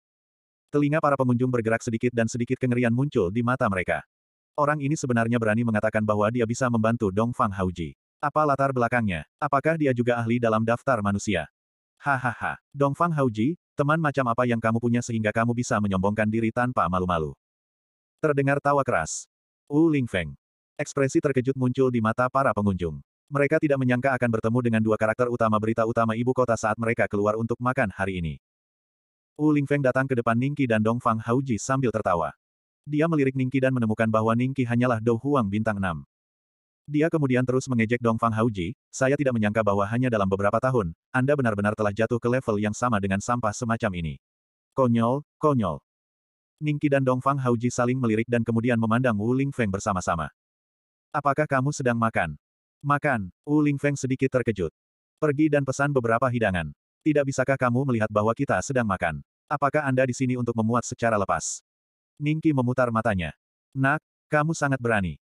Telinga para pengunjung bergerak sedikit dan sedikit kengerian muncul di mata mereka. Orang ini sebenarnya berani mengatakan bahwa dia bisa membantu Dong Fang Hauji. Apa latar belakangnya? Apakah dia juga ahli dalam daftar manusia? Hahaha, Dong Fang Hauji, teman macam apa yang kamu punya sehingga kamu bisa menyombongkan diri tanpa malu-malu? Terdengar tawa keras. Wu Lingfeng. Ekspresi terkejut muncul di mata para pengunjung. Mereka tidak menyangka akan bertemu dengan dua karakter utama berita utama ibu kota saat mereka keluar untuk makan hari ini. Wu Lingfeng datang ke depan Ningqi dan Dongfang Fang Haoji sambil tertawa. Dia melirik Ningqi dan menemukan bahwa Ningqi hanyalah Dou Huang bintang 6. Dia kemudian terus mengejek Dongfang Fang Haoji, saya tidak menyangka bahwa hanya dalam beberapa tahun, Anda benar-benar telah jatuh ke level yang sama dengan sampah semacam ini. Konyol, konyol. Ningqi dan Dongfang Fang Haoji saling melirik dan kemudian memandang Wu Lingfeng bersama-sama. Apakah kamu sedang makan? Makan, Wu Lingfeng sedikit terkejut. Pergi dan pesan beberapa hidangan. Tidak bisakah kamu melihat bahwa kita sedang makan? Apakah Anda di sini untuk memuat secara lepas? Ningki memutar matanya. Nak, kamu sangat berani.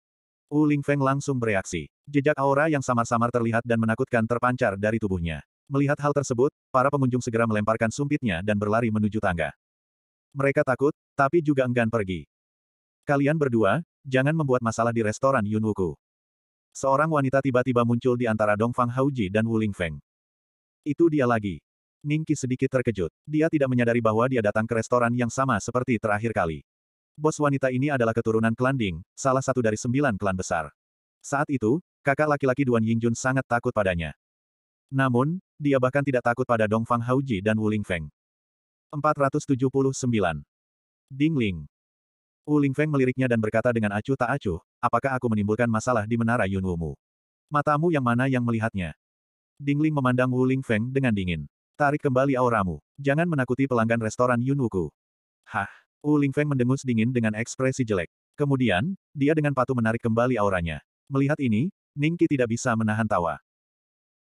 Wu Ling Feng langsung bereaksi. Jejak aura yang samar-samar terlihat dan menakutkan terpancar dari tubuhnya. Melihat hal tersebut, para pengunjung segera melemparkan sumpitnya dan berlari menuju tangga. Mereka takut, tapi juga enggan pergi. Kalian berdua, jangan membuat masalah di restoran Wuku. Seorang wanita tiba-tiba muncul di antara Dongfang Hauji dan Wu Lingfeng. Itu dia lagi. Ningki sedikit terkejut. Dia tidak menyadari bahwa dia datang ke restoran yang sama seperti terakhir kali. Bos wanita ini adalah keturunan klan Ding, salah satu dari sembilan klan besar. Saat itu, kakak laki-laki Duan Yingjun sangat takut padanya. Namun, dia bahkan tidak takut pada Dong Fang Haoji dan Wu Feng. 479. Ding Ling. Wu Lingfeng meliriknya dan berkata dengan acuh tak acuh, apakah aku menimbulkan masalah di menara Yunwumu? Matamu yang mana yang melihatnya? Dingling memandang Wu Feng dengan dingin. Tarik kembali auramu. Jangan menakuti pelanggan restoran Yunwuku. Hah. Wu Lingfeng mendengus dingin dengan ekspresi jelek. Kemudian, dia dengan patuh menarik kembali auranya. Melihat ini, Ningki tidak bisa menahan tawa.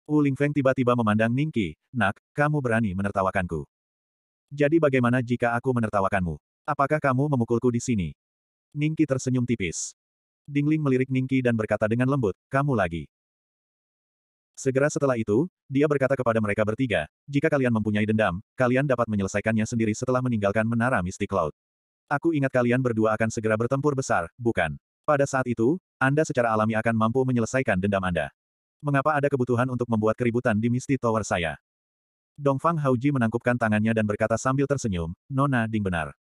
Wu Lingfeng tiba-tiba memandang Ningki, Nak, kamu berani menertawakanku. Jadi bagaimana jika aku menertawakanmu? Apakah kamu memukulku di sini? Ningki tersenyum tipis. Dingling melirik Ningki dan berkata dengan lembut, kamu lagi. Segera setelah itu, dia berkata kepada mereka bertiga, jika kalian mempunyai dendam, kalian dapat menyelesaikannya sendiri setelah meninggalkan menara Mystic Cloud. Aku ingat kalian berdua akan segera bertempur besar, bukan? Pada saat itu, Anda secara alami akan mampu menyelesaikan dendam Anda. Mengapa ada kebutuhan untuk membuat keributan di Misty Tower saya? Dongfang Hauji menangkupkan tangannya dan berkata sambil tersenyum, Nona Ding benar.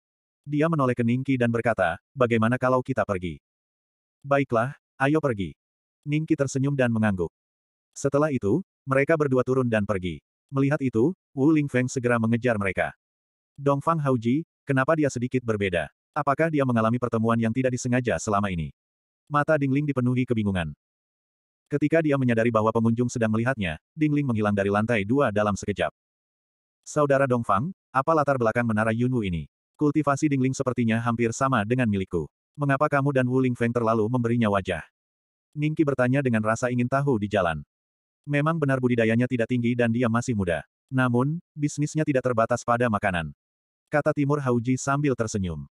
Dia menoleh ke Ningki dan berkata, bagaimana kalau kita pergi? Baiklah, ayo pergi. Ningki tersenyum dan mengangguk. Setelah itu, mereka berdua turun dan pergi. Melihat itu, Wu Lingfeng segera mengejar mereka. Dongfang Haoji, kenapa dia sedikit berbeda? Apakah dia mengalami pertemuan yang tidak disengaja selama ini? Mata Dingling dipenuhi kebingungan. Ketika dia menyadari bahwa pengunjung sedang melihatnya, Dingling menghilang dari lantai dua dalam sekejap. Saudara Dongfang, apa latar belakang menara Yunwu ini? Kultivasi Dingling sepertinya hampir sama dengan milikku. Mengapa kamu dan Wu Lingfeng terlalu memberinya wajah? Ningki bertanya dengan rasa ingin tahu di jalan. Memang benar budidayanya tidak tinggi dan dia masih muda. Namun, bisnisnya tidak terbatas pada makanan. Kata Timur Hauji sambil tersenyum.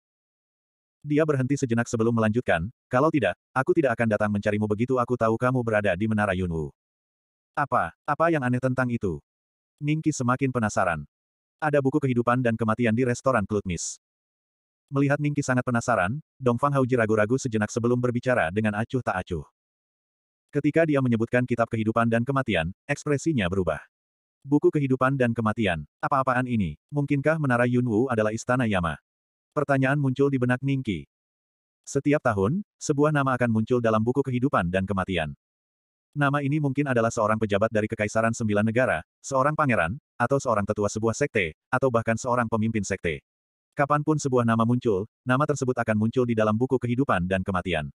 Dia berhenti sejenak sebelum melanjutkan, kalau tidak, aku tidak akan datang mencarimu begitu aku tahu kamu berada di Menara Yunwu. Apa, apa yang aneh tentang itu? Ningki semakin penasaran. Ada buku kehidupan dan kematian di restoran Klutmis. Melihat Ningki sangat penasaran, Dongfang Hauji ragu-ragu sejenak sebelum berbicara dengan acuh tak acuh. Ketika dia menyebutkan kitab kehidupan dan kematian, ekspresinya berubah. Buku kehidupan dan kematian. Apa-apaan ini? Mungkinkah menara Yunwu adalah istana Yama? Pertanyaan muncul di benak Ningki. Setiap tahun, sebuah nama akan muncul dalam buku kehidupan dan kematian. Nama ini mungkin adalah seorang pejabat dari Kekaisaran Sembilan Negara, seorang pangeran, atau seorang tetua sebuah sekte, atau bahkan seorang pemimpin sekte. Kapanpun sebuah nama muncul, nama tersebut akan muncul di dalam buku kehidupan dan kematian.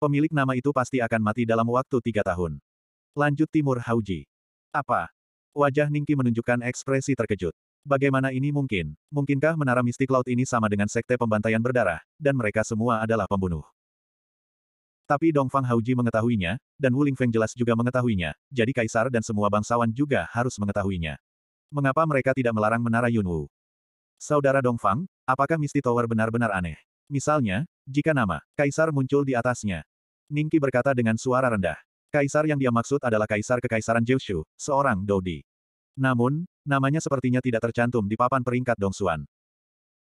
Pemilik nama itu pasti akan mati dalam waktu tiga tahun. Lanjut Timur Hauji. Apa? Wajah Ningki menunjukkan ekspresi terkejut. Bagaimana ini mungkin? Mungkinkah menara mistik laut ini sama dengan sekte pembantaian berdarah, dan mereka semua adalah pembunuh? Tapi Dongfang Hauji mengetahuinya, dan Wuling Feng jelas juga mengetahuinya, jadi kaisar dan semua bangsawan juga harus mengetahuinya. Mengapa mereka tidak melarang menara Yunwu? Saudara Dongfang, apakah Misty Tower benar-benar aneh? Misalnya, jika nama kaisar muncul di atasnya. Ningki berkata dengan suara rendah. Kaisar yang dia maksud adalah kaisar kekaisaran Jiushu, seorang Dodi. Namun, namanya sepertinya tidak tercantum di papan peringkat Dongsuan.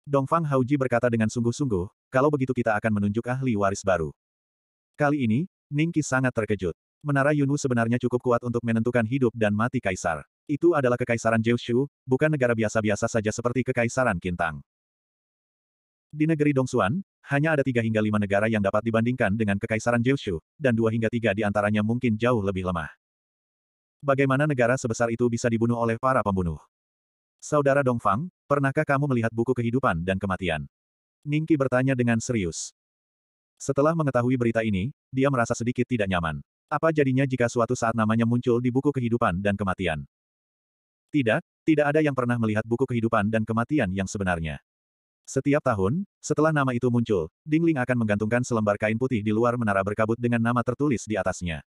Dongfang Hauji berkata dengan sungguh-sungguh, kalau begitu kita akan menunjuk ahli waris baru. Kali ini, Ningki sangat terkejut. Menara Yunwu sebenarnya cukup kuat untuk menentukan hidup dan mati kaisar. Itu adalah kekaisaran Jiushu, bukan negara biasa-biasa saja seperti kekaisaran Kintang. Di negeri Dongsuan, hanya ada tiga hingga lima negara yang dapat dibandingkan dengan Kekaisaran Jiushu, dan dua hingga tiga di antaranya mungkin jauh lebih lemah. Bagaimana negara sebesar itu bisa dibunuh oleh para pembunuh? Saudara Dongfang, pernahkah kamu melihat buku kehidupan dan kematian? Ningki bertanya dengan serius. Setelah mengetahui berita ini, dia merasa sedikit tidak nyaman. Apa jadinya jika suatu saat namanya muncul di buku kehidupan dan kematian? Tidak, tidak ada yang pernah melihat buku kehidupan dan kematian yang sebenarnya. Setiap tahun, setelah nama itu muncul, Dingling akan menggantungkan selembar kain putih di luar menara berkabut dengan nama tertulis di atasnya.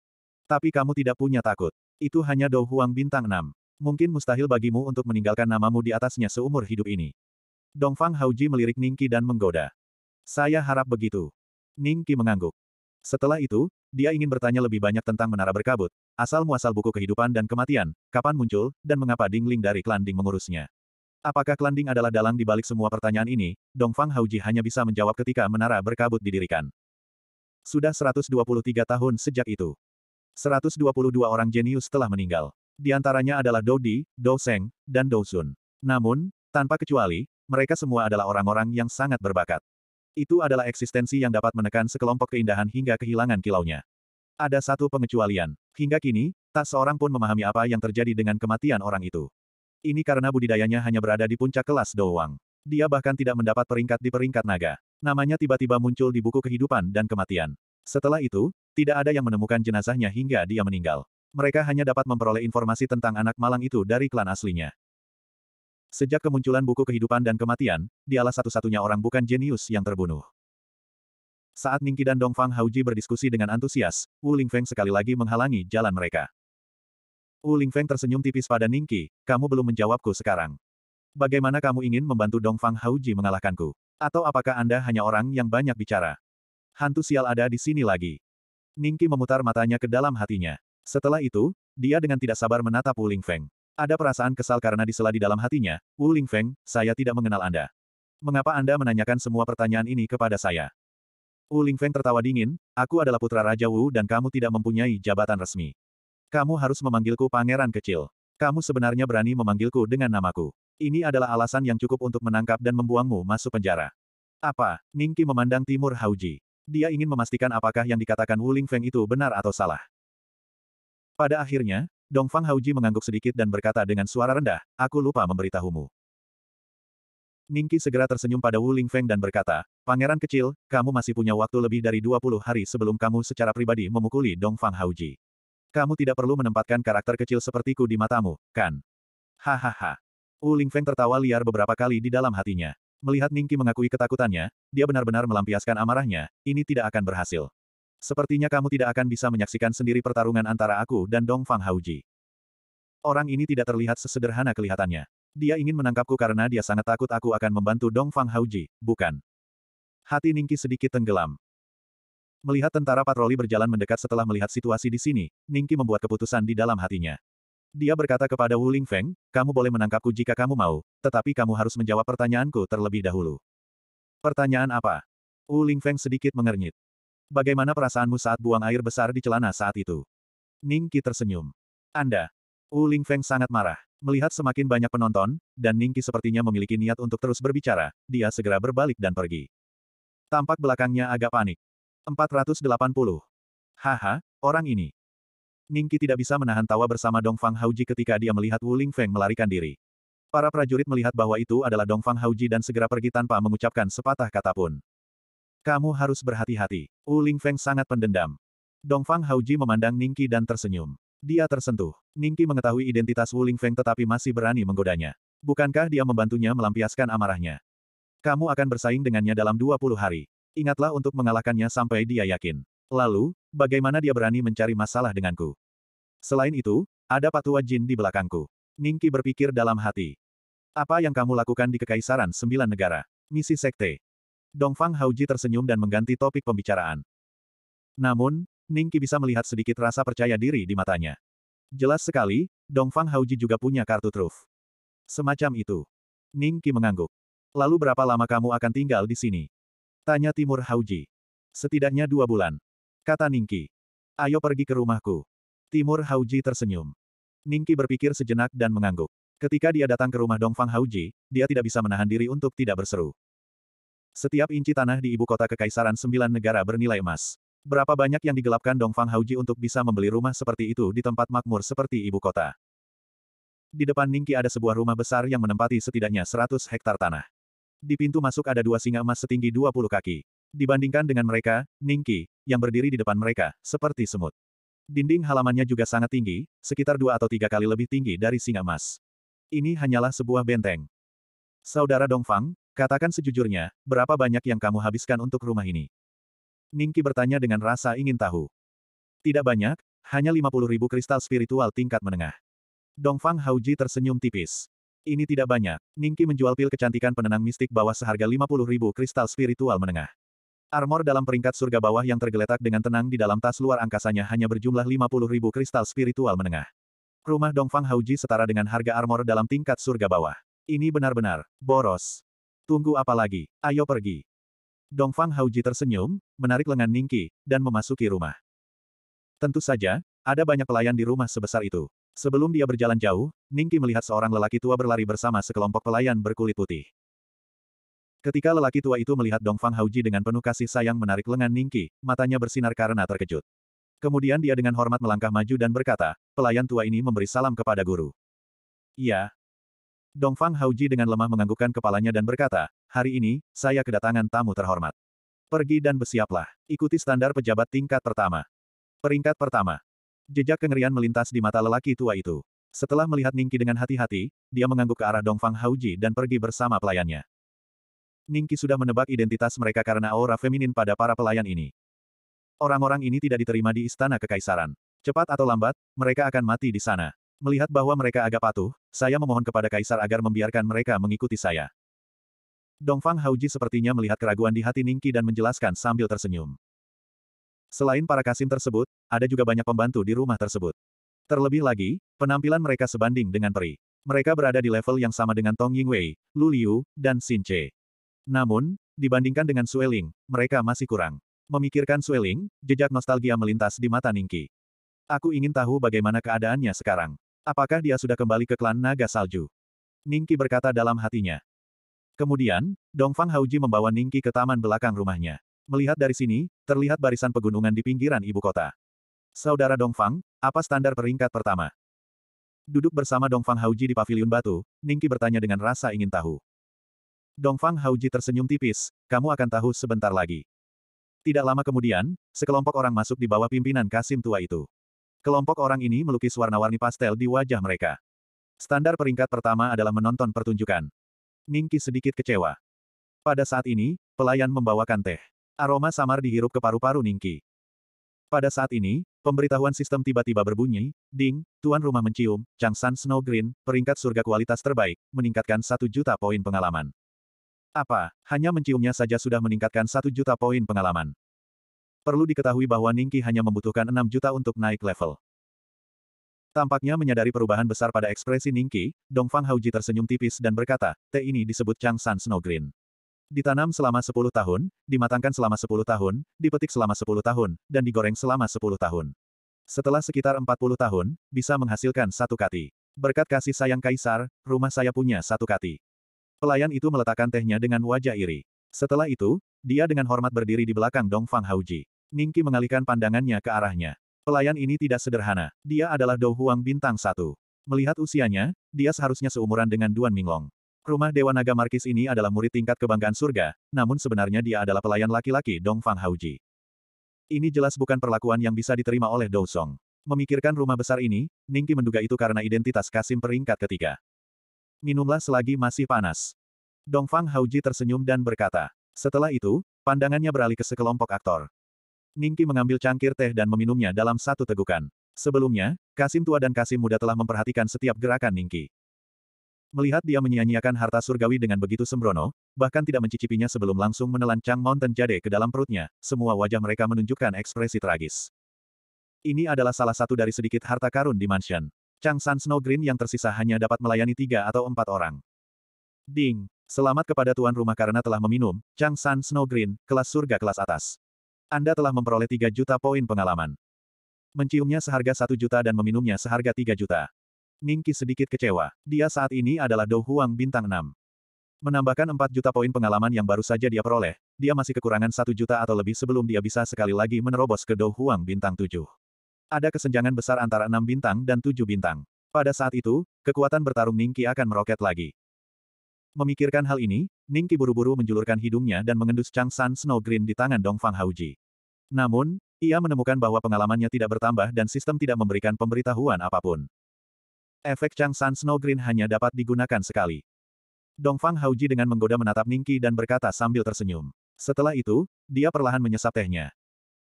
Tapi kamu tidak punya takut. Itu hanya Dou Huang bintang 6. Mungkin mustahil bagimu untuk meninggalkan namamu di atasnya seumur hidup ini. Dongfang Hauji melirik Ningki dan menggoda. Saya harap begitu. Ningki mengangguk. Setelah itu, dia ingin bertanya lebih banyak tentang menara berkabut, asal-muasal buku kehidupan dan kematian, kapan muncul, dan mengapa Dingling dari klan Ding mengurusnya. Apakah Klanding adalah dalang di balik semua pertanyaan ini? Dongfang Hauji hanya bisa menjawab ketika menara berkabut didirikan. Sudah 123 tahun sejak itu. 122 orang jenius telah meninggal. Di antaranya adalah Dodi, Dou Seng, dan Dou Sun. Namun, tanpa kecuali, mereka semua adalah orang-orang yang sangat berbakat. Itu adalah eksistensi yang dapat menekan sekelompok keindahan hingga kehilangan kilaunya. Ada satu pengecualian. Hingga kini, tak seorang pun memahami apa yang terjadi dengan kematian orang itu. Ini karena budidayanya hanya berada di puncak kelas Douwang. Dia bahkan tidak mendapat peringkat di peringkat naga. Namanya tiba-tiba muncul di buku kehidupan dan kematian. Setelah itu, tidak ada yang menemukan jenazahnya hingga dia meninggal. Mereka hanya dapat memperoleh informasi tentang anak malang itu dari klan aslinya. Sejak kemunculan buku kehidupan dan kematian, dialah satu-satunya orang bukan jenius yang terbunuh. Saat Ningqi dan Dongfang Hauji berdiskusi dengan antusias, Wu Lingfeng sekali lagi menghalangi jalan mereka. Wu Lingfeng tersenyum tipis pada Ningqi, kamu belum menjawabku sekarang. Bagaimana kamu ingin membantu Dong Fang mengalahkanku? Atau apakah Anda hanya orang yang banyak bicara? Hantu sial ada di sini lagi. Ningqi memutar matanya ke dalam hatinya. Setelah itu, dia dengan tidak sabar menatap Wu Lingfeng. Ada perasaan kesal karena disela di dalam hatinya, Wu Lingfeng, saya tidak mengenal Anda. Mengapa Anda menanyakan semua pertanyaan ini kepada saya? Wu Lingfeng tertawa dingin, aku adalah putra Raja Wu dan kamu tidak mempunyai jabatan resmi. Kamu harus memanggilku pangeran kecil. Kamu sebenarnya berani memanggilku dengan namaku. Ini adalah alasan yang cukup untuk menangkap dan membuangmu masuk penjara. Apa? Ningki memandang Timur Hauji. Dia ingin memastikan apakah yang dikatakan Wuling Feng itu benar atau salah. Pada akhirnya, Dongfang Hauji mengangguk sedikit dan berkata dengan suara rendah, aku lupa memberitahumu. Ningki segera tersenyum pada Wu Feng dan berkata, Pangeran kecil, kamu masih punya waktu lebih dari 20 hari sebelum kamu secara pribadi memukuli Dong Fang Hauji. Kamu tidak perlu menempatkan karakter kecil sepertiku di matamu, kan? Hahaha. Wu Lingfeng tertawa liar beberapa kali di dalam hatinya. Melihat Ningki mengakui ketakutannya, dia benar-benar melampiaskan amarahnya, ini tidak akan berhasil. Sepertinya kamu tidak akan bisa menyaksikan sendiri pertarungan antara aku dan Dong Fang Hauji. Orang ini tidak terlihat sesederhana kelihatannya. Dia ingin menangkapku karena dia sangat takut aku akan membantu Dong Fang Hauji, bukan? Hati Ningki sedikit tenggelam. Melihat tentara patroli berjalan mendekat setelah melihat situasi di sini, Ningki membuat keputusan di dalam hatinya. Dia berkata kepada Wu Lingfeng, kamu boleh menangkapku jika kamu mau, tetapi kamu harus menjawab pertanyaanku terlebih dahulu. Pertanyaan apa? Wu Lingfeng sedikit mengernyit. Bagaimana perasaanmu saat buang air besar di celana saat itu? Ningki tersenyum. Anda. Wu Lingfeng sangat marah. Melihat semakin banyak penonton, dan Ningki sepertinya memiliki niat untuk terus berbicara, dia segera berbalik dan pergi. Tampak belakangnya agak panik. 480. Haha, orang ini. Ningki tidak bisa menahan tawa bersama Dong Fang Hauji ketika dia melihat Wu Ling Feng melarikan diri. Para prajurit melihat bahwa itu adalah Dong Fang Hauji dan segera pergi tanpa mengucapkan sepatah kata pun. Kamu harus berhati-hati. Wu Ling Feng sangat pendendam. Dong Fang Hauji memandang Ningki dan tersenyum. Dia tersentuh. Ningki mengetahui identitas Wu Ling Feng tetapi masih berani menggodanya. Bukankah dia membantunya melampiaskan amarahnya? Kamu akan bersaing dengannya dalam 20 hari ingatlah untuk mengalahkannya sampai dia yakin. Lalu, bagaimana dia berani mencari masalah denganku? Selain itu, ada patua jin di belakangku. Ningki berpikir dalam hati. Apa yang kamu lakukan di Kekaisaran Sembilan Negara? Misi Sekte. Dongfang Hauji tersenyum dan mengganti topik pembicaraan. Namun, Ningki bisa melihat sedikit rasa percaya diri di matanya. Jelas sekali, Dongfang Hauji juga punya kartu truf. Semacam itu. Ningki mengangguk. Lalu berapa lama kamu akan tinggal di sini? Tanya Timur Hauji. Setidaknya dua bulan. Kata Ningki. Ayo pergi ke rumahku. Timur Hauji tersenyum. Ningki berpikir sejenak dan mengangguk. Ketika dia datang ke rumah Dongfang Hauji, dia tidak bisa menahan diri untuk tidak berseru. Setiap inci tanah di ibu kota Kekaisaran Sembilan Negara bernilai emas. Berapa banyak yang digelapkan Dongfang Hauji untuk bisa membeli rumah seperti itu di tempat makmur seperti ibu kota. Di depan Ningki ada sebuah rumah besar yang menempati setidaknya 100 hektar tanah. Di pintu masuk ada dua singa emas setinggi 20 kaki. Dibandingkan dengan mereka, Ningki, yang berdiri di depan mereka, seperti semut. Dinding halamannya juga sangat tinggi, sekitar dua atau tiga kali lebih tinggi dari singa emas. Ini hanyalah sebuah benteng. Saudara Dongfang, katakan sejujurnya, berapa banyak yang kamu habiskan untuk rumah ini? Ningki bertanya dengan rasa ingin tahu. Tidak banyak, hanya 50 ribu kristal spiritual tingkat menengah. Dongfang Hauji tersenyum tipis. Ini tidak banyak. Ningki menjual pil kecantikan penenang mistik bawah seharga 50 ribu kristal spiritual menengah. Armor dalam peringkat surga bawah yang tergeletak dengan tenang di dalam tas luar angkasanya hanya berjumlah 50 ribu kristal spiritual menengah. Rumah Dongfang Hauji setara dengan harga armor dalam tingkat surga bawah. Ini benar-benar boros. Tunggu apa lagi? Ayo pergi. Dongfang Hauji tersenyum, menarik lengan Ningki, dan memasuki rumah. Tentu saja, ada banyak pelayan di rumah sebesar itu. Sebelum dia berjalan jauh, Ningki melihat seorang lelaki tua berlari bersama sekelompok pelayan berkulit putih. Ketika lelaki tua itu melihat Dongfang Hauji dengan penuh kasih sayang menarik lengan Ningki, matanya bersinar karena terkejut. Kemudian dia dengan hormat melangkah maju dan berkata, pelayan tua ini memberi salam kepada guru. Iya. Dongfang Hauji dengan lemah menganggukkan kepalanya dan berkata, hari ini, saya kedatangan tamu terhormat. Pergi dan bersiaplah. Ikuti standar pejabat tingkat pertama. Peringkat pertama. Jejak kengerian melintas di mata lelaki tua itu. Setelah melihat Ningki dengan hati-hati, dia mengangguk ke arah Dongfang Hauji dan pergi bersama pelayannya. Ningki sudah menebak identitas mereka karena aura feminin pada para pelayan ini. Orang-orang ini tidak diterima di istana kekaisaran. Cepat atau lambat, mereka akan mati di sana. Melihat bahwa mereka agak patuh, saya memohon kepada kaisar agar membiarkan mereka mengikuti saya. Dongfang Hauji sepertinya melihat keraguan di hati Ningki dan menjelaskan sambil tersenyum. Selain para kasim tersebut, ada juga banyak pembantu di rumah tersebut. Terlebih lagi, penampilan mereka sebanding dengan peri. Mereka berada di level yang sama dengan Tong Yingwei, Lu Liu, dan Xin Che. Namun, dibandingkan dengan Sueling, mereka masih kurang. Memikirkan Sueling, jejak nostalgia melintas di mata Ningki. Aku ingin tahu bagaimana keadaannya sekarang. Apakah dia sudah kembali ke klan Naga Salju? Ningki berkata dalam hatinya. Kemudian, Dongfang Hauji membawa Ningki ke taman belakang rumahnya. Melihat dari sini, terlihat barisan pegunungan di pinggiran ibu kota. Saudara Dongfang, apa standar peringkat pertama? Duduk bersama Dongfang Hauji di pavilion batu, Ningki bertanya dengan rasa ingin tahu. Dongfang Hauji tersenyum tipis, kamu akan tahu sebentar lagi. Tidak lama kemudian, sekelompok orang masuk di bawah pimpinan Kasim tua itu. Kelompok orang ini melukis warna-warni pastel di wajah mereka. Standar peringkat pertama adalah menonton pertunjukan. Ningki sedikit kecewa. Pada saat ini, pelayan membawakan teh. Aroma samar dihirup ke paru-paru Ningki. Pada saat ini, pemberitahuan sistem tiba-tiba berbunyi, Ding, tuan rumah mencium, Changsan Snow Green, peringkat surga kualitas terbaik, meningkatkan satu juta poin pengalaman. Apa, hanya menciumnya saja sudah meningkatkan satu juta poin pengalaman. Perlu diketahui bahwa Ningki hanya membutuhkan enam juta untuk naik level. Tampaknya menyadari perubahan besar pada ekspresi Ningki, Dongfang Hauji tersenyum tipis dan berkata, teh ini disebut Changsan Snow Green. Ditanam selama 10 tahun, dimatangkan selama 10 tahun, dipetik selama 10 tahun, dan digoreng selama 10 tahun. Setelah sekitar 40 tahun, bisa menghasilkan satu kati. Berkat kasih sayang kaisar, rumah saya punya satu kati. Pelayan itu meletakkan tehnya dengan wajah iri. Setelah itu, dia dengan hormat berdiri di belakang Dong Fang Hauji. Ningki mengalihkan pandangannya ke arahnya. Pelayan ini tidak sederhana. Dia adalah Dou Huang bintang satu. Melihat usianya, dia seharusnya seumuran dengan Duan Minglong. Rumah Dewa Naga Markis ini adalah murid tingkat kebanggaan surga, namun sebenarnya dia adalah pelayan laki-laki Dong Fang Hauji. Ini jelas bukan perlakuan yang bisa diterima oleh Dou Song. Memikirkan rumah besar ini, Ningki menduga itu karena identitas Kasim peringkat ketiga. Minumlah selagi masih panas. Dong Fang Hauji tersenyum dan berkata. Setelah itu, pandangannya beralih ke sekelompok aktor. Ningki mengambil cangkir teh dan meminumnya dalam satu tegukan. Sebelumnya, Kasim tua dan Kasim muda telah memperhatikan setiap gerakan Ningki. Melihat dia menyia-nyiakan harta surgawi dengan begitu sembrono, bahkan tidak mencicipinya sebelum langsung menelan Chang Mountain Jade ke dalam perutnya, semua wajah mereka menunjukkan ekspresi tragis. Ini adalah salah satu dari sedikit harta karun di mansion. Chang San Snow Green yang tersisa hanya dapat melayani tiga atau empat orang. Ding! Selamat kepada tuan rumah karena telah meminum, Chang San Snow Green, kelas surga kelas atas. Anda telah memperoleh 3 juta poin pengalaman. Menciumnya seharga 1 juta dan meminumnya seharga 3 juta. Ningki sedikit kecewa. Dia saat ini adalah Dou Huang bintang 6. Menambahkan 4 juta poin pengalaman yang baru saja dia peroleh, dia masih kekurangan 1 juta atau lebih sebelum dia bisa sekali lagi menerobos ke Dou Huang bintang 7. Ada kesenjangan besar antara 6 bintang dan 7 bintang. Pada saat itu, kekuatan bertarung Ningki akan meroket lagi. Memikirkan hal ini, Ningki buru-buru menjulurkan hidungnya dan mengendus Chang San Snow Green di tangan Dong Fang Hauji. Namun, ia menemukan bahwa pengalamannya tidak bertambah dan sistem tidak memberikan pemberitahuan apapun. Efek San Snow Green hanya dapat digunakan sekali. Dongfang Hauji dengan menggoda menatap Ningki dan berkata sambil tersenyum. Setelah itu, dia perlahan menyesap tehnya.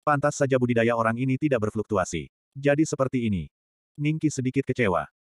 Pantas saja budidaya orang ini tidak berfluktuasi. Jadi seperti ini. Ningki sedikit kecewa.